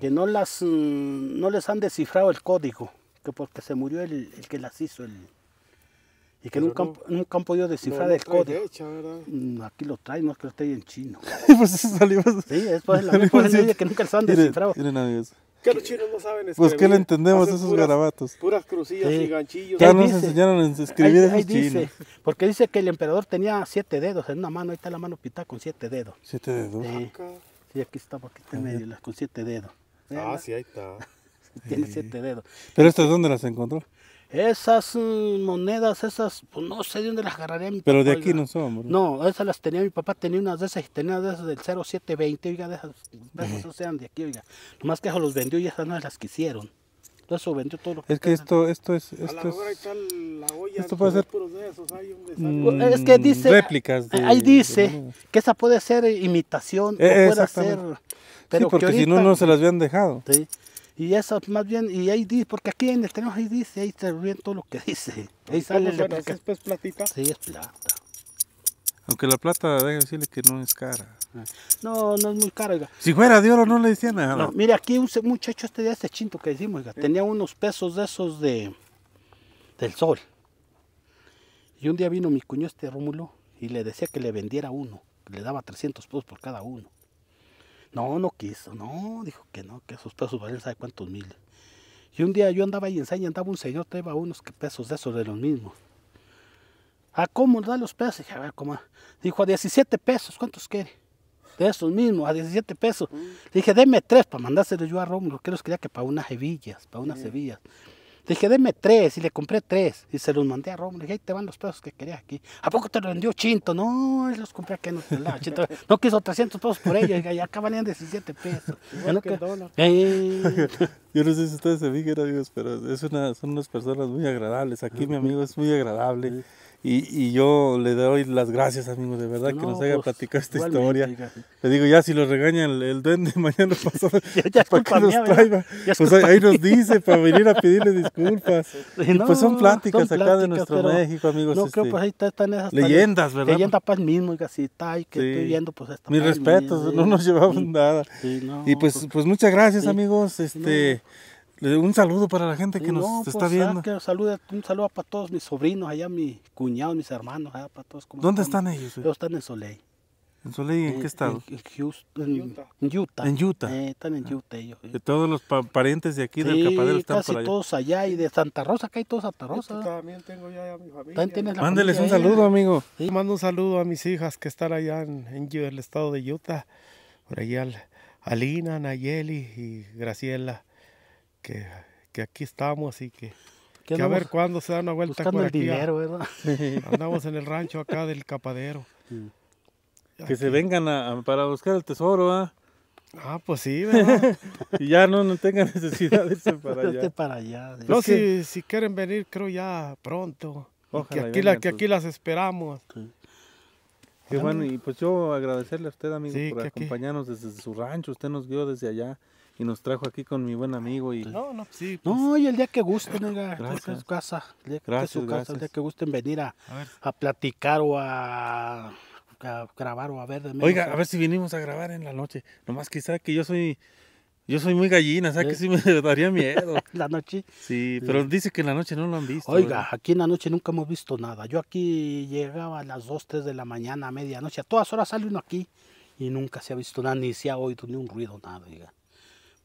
que no, las, mm, no les han descifrado el código, que porque se murió el, que las hizo, el, y que nunca, nunca, han podido descifrar el código. Mm, aquí lo traen, no es que lo en chino. *laughs* Pues sí, es por la que nunca les han descifrado qué los chinos no saben pues, escribir? Pues que le entendemos esos garabatos. Puras crucillas y ganchillos. Ya nos enseñaron a escribir ahí, esos dice, porque dice que el emperador tenía siete dedos en una mano. Ahí está la mano pitada con siete dedos. ¿Siete dedos? Sí, ah, aquí está, aquí está medio, con siete dedos. Ah, sí, ahí está. *laughs* Tiene siete dedos. ¿Pero estas dónde las encontró? Esas mm, monedas, esas, pues no sé de dónde las agarraría mi Pero de aquí no son No, esas las tenía mi papá, tenía unas de esas tenía de esas del 0720, oiga, de esas, de sean de aquí, oiga. Nomás que eso los vendió y esas no las quisieron. Entonces eso vendió todo lo que Es que esto, esto es... Esto es la olla. esto puede ser- mm, pues, Es que dice- Réplicas. de- Ahí dice que esa puede ser imitación o eh, puede ser. sí, porque si no, no se las habían dejado. Sí y eso pues, más bien, y ahí dice, porque aquí en el tenemos ahí dice, ahí está bien todo lo que *laughs* dice. Ahí sale el ¿Es pues, platita? Sí, es plata. Aunque la plata, déjame decirle que no es cara. No, no es muy cara. Oiga. Si fuera de oro no le decían nada. No, mira, aquí un muchacho este día, este chinto que decimos, tenía unos pesos de esos de del sol. Y un día vino mi cuño este Rómulo y le decía que le vendiera uno, le daba 300 pesos por cada uno. No, no quiso, no, dijo que no, que esos pesos valen sabe cuántos mil. Y un día yo andaba ahí en andaba un señor, te traía unos pesos de esos de los mismos. ¿A cómo da los pesos? Dije, a ver, ¿cómo? Dijo, a 17 pesos, ¿cuántos quiere? De esos mismos, a 17 pesos. Mm. Dije, deme tres para mandárselo yo a Rómulo, que los quería que para unas hebillas, para unas hebillas. Le Dije, deme tres, y le compré tres, y se los mandé a Roma Le dije, ahí te van los pesos que quería aquí. ¿A poco te los vendió Chinto? No, los compré aquí en otro lado. Chinto, *laughs* no quiso 300 pesos por ellos, y acá valían 17 pesos. bueno *laughs* eh. *laughs* Yo no sé si ustedes se fijan, amigos, pero es una, son unas personas muy agradables. Aquí mi amigo es muy agradable. Y, yo le doy las gracias, amigos, de verdad, que nos haya pues, platicado esta historia. Le digo, ya si lo regaña el, duende *laughs* mañana pasado, *laughs* ¿para que pues *laughs* nos traiga? Pues ahí, nos dice para venir a pedirle disculpas. pues son pláticas, acá de nuestro México, amigos. No, creo, este, pues ahí están esas leyendas, ¿verdad? Leyendas para pues, el mismo, y así está, y que estoy viendo, pues está. Mi respetos, no nos llevamos nada. y pues, pues, pues muchas gracias, amigos. este un saludo para la gente que nos pues, está ah, viendo. un saludo para todos mis sobrinos, allá mis cuñados, mis hermanos, allá ah, para todos. ¿Dónde están, ellos? Eh? Ellos están en Soleil. ¿En Soleil en, qué eh, estado? En, Utah. En Utah. Eh, están en ah. Utah ellos. De todos los parientes de aquí del Capadero están por allá. todos allá y de Santa Rosa, acá hay todos Santa Rosa. Yo este también tengo ya a mi familia. Mándeles un saludo, amigo. Mando un saludo a mis hijas que están allá en, en el estado de Utah. Por allá, Alina, Nayeli y Graciela que, aquí estamos y que, que a ver cuándo se da una vuelta por el ¿verdad? *laughs* Andamos en el rancho acá del Capadero. Mm. Que se vengan a, para buscar el tesoro, ¿ah? Ah, pues sí, ¿verdad? *laughs* y ya no, no tengan necesidad de irse para allá. no, si, si, quieren venir, creo ya pronto. Ojalá que, aquí la, que aquí las esperamos. Sí. bueno, y pues yo agradecerle a usted, amigo, por acompañarnos desde su rancho. Usted nos guió desde allá y nos trajo aquí con mi buen amigo y no no sí no pues. y el día que gusten oiga gracias. su casa el día, que su el día que gusten venir a, platicar o a, grabar o a ver de menos, oiga a ¿eh? ver si vinimos a grabar en la noche nomás quizá que yo soy yo soy muy gallina, o sea que ¿Eh? sí me *laughs* daría miedo. *laughs* la noche. Sí, pero dice que en la noche no lo han visto. Oiga, aquí en la noche nunca hemos visto nada. Yo aquí llegaba a las 2, 3 de la mañana, a medianoche. A todas horas sale uno aquí y nunca se ha visto nada, ni se ha oído ni un ruido, nada. Oiga.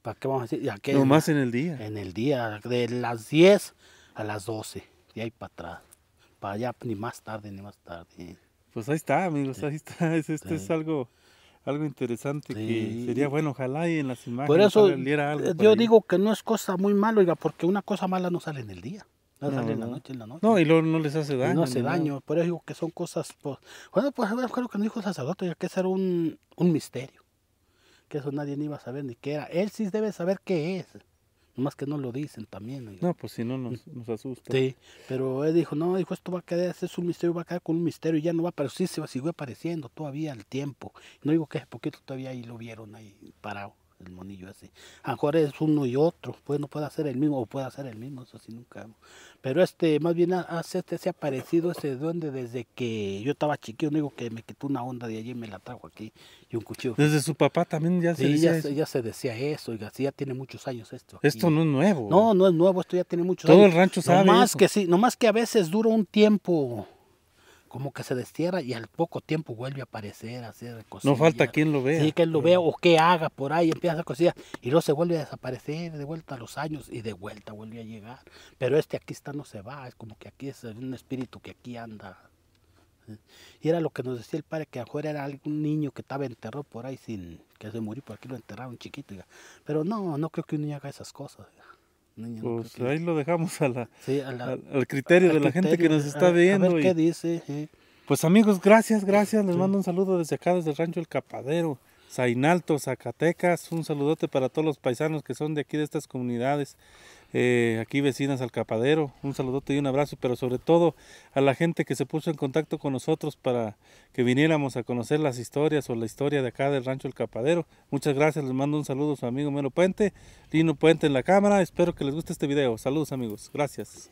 ¿Para qué vamos a decir? qué? Nomás en, en, el día. En el día, de las 10 a las 12, de ahí para atrás. Para allá, ni más tarde, ni más tarde. Pues ahí está, amigos, ahí está. Esto *laughs* es este algo, algo interesante que sería bueno, ojalá y en las imágenes por eso, eh, Yo digo que no es cosa muy mala, oiga, porque una cosa mala no sale en el día. No, sale en la noche, en la noche. No, y luego no les hace daño. no hace daño, por eso digo que son cosas. Pues, bueno, pues a que no dijo sacerdote, ya que ser un, un misterio que eso nadie ni iba a saber ni qué era. Él sí debe saber qué es. Más que no lo dicen también. No, pues si no nos, asusta. Sí, pero él dijo, no, dijo, esto va a quedar, es un misterio, va a quedar con un misterio y ya no va pero sí, se va, apareciendo todavía al tiempo. No digo que es poquito todavía ahí lo vieron ahí parado el monillo así, A es uno y otro, pues no puede ser el mismo, o puede ser el mismo, eso sí nunca. Pero este, más bien hace ah, ah, este, se este ha parecido ese duende desde que yo estaba chiquillo, digo que me quitó una onda de allí y me la trajo aquí y un cuchillo. Desde su papá también ya se decía ya, eso. se decía eso, oiga, sí, ya tiene muchos años esto. Esto no es nuevo. No, no es nuevo, esto ya tiene muchos años. Todo el rancho sabe. no más que sí, no más que a veces dura un tiempo como que se destierra y al poco tiempo vuelve a aparecer, a hacer cosillas. No falta quien lo vea. Sí, que lo vea o que haga por ahí, empieza a hacer cosillas y luego se vuelve a desaparecer de vuelta a los años y de vuelta vuelve a llegar. Pero este aquí está, no se va, es como que aquí es un espíritu que aquí anda. Y era lo que nos decía el padre, que afuera era algún niño que estaba enterrado por ahí sin que se murió, por aquí lo enterraron chiquito. Pero no, no creo que un niño haga esas cosas pues ahí lo dejamos a al, criterio de la gente que nos está viendo. Pues amigos, gracias, gracias. Les mando un saludo desde acá, desde el Rancho El Capadero, Zainalto, Zacatecas. Un saludote para todos los paisanos que son de aquí, de estas comunidades. Eh, aquí vecinas al Capadero, un saludote y un abrazo, pero sobre todo a la gente que se puso en contacto con nosotros para que viniéramos a conocer las historias o la historia de acá del rancho El Capadero. Muchas gracias, les mando un saludo a su amigo Mero Puente, Lino Puente en la cámara, espero que les guste este video. Saludos amigos, gracias.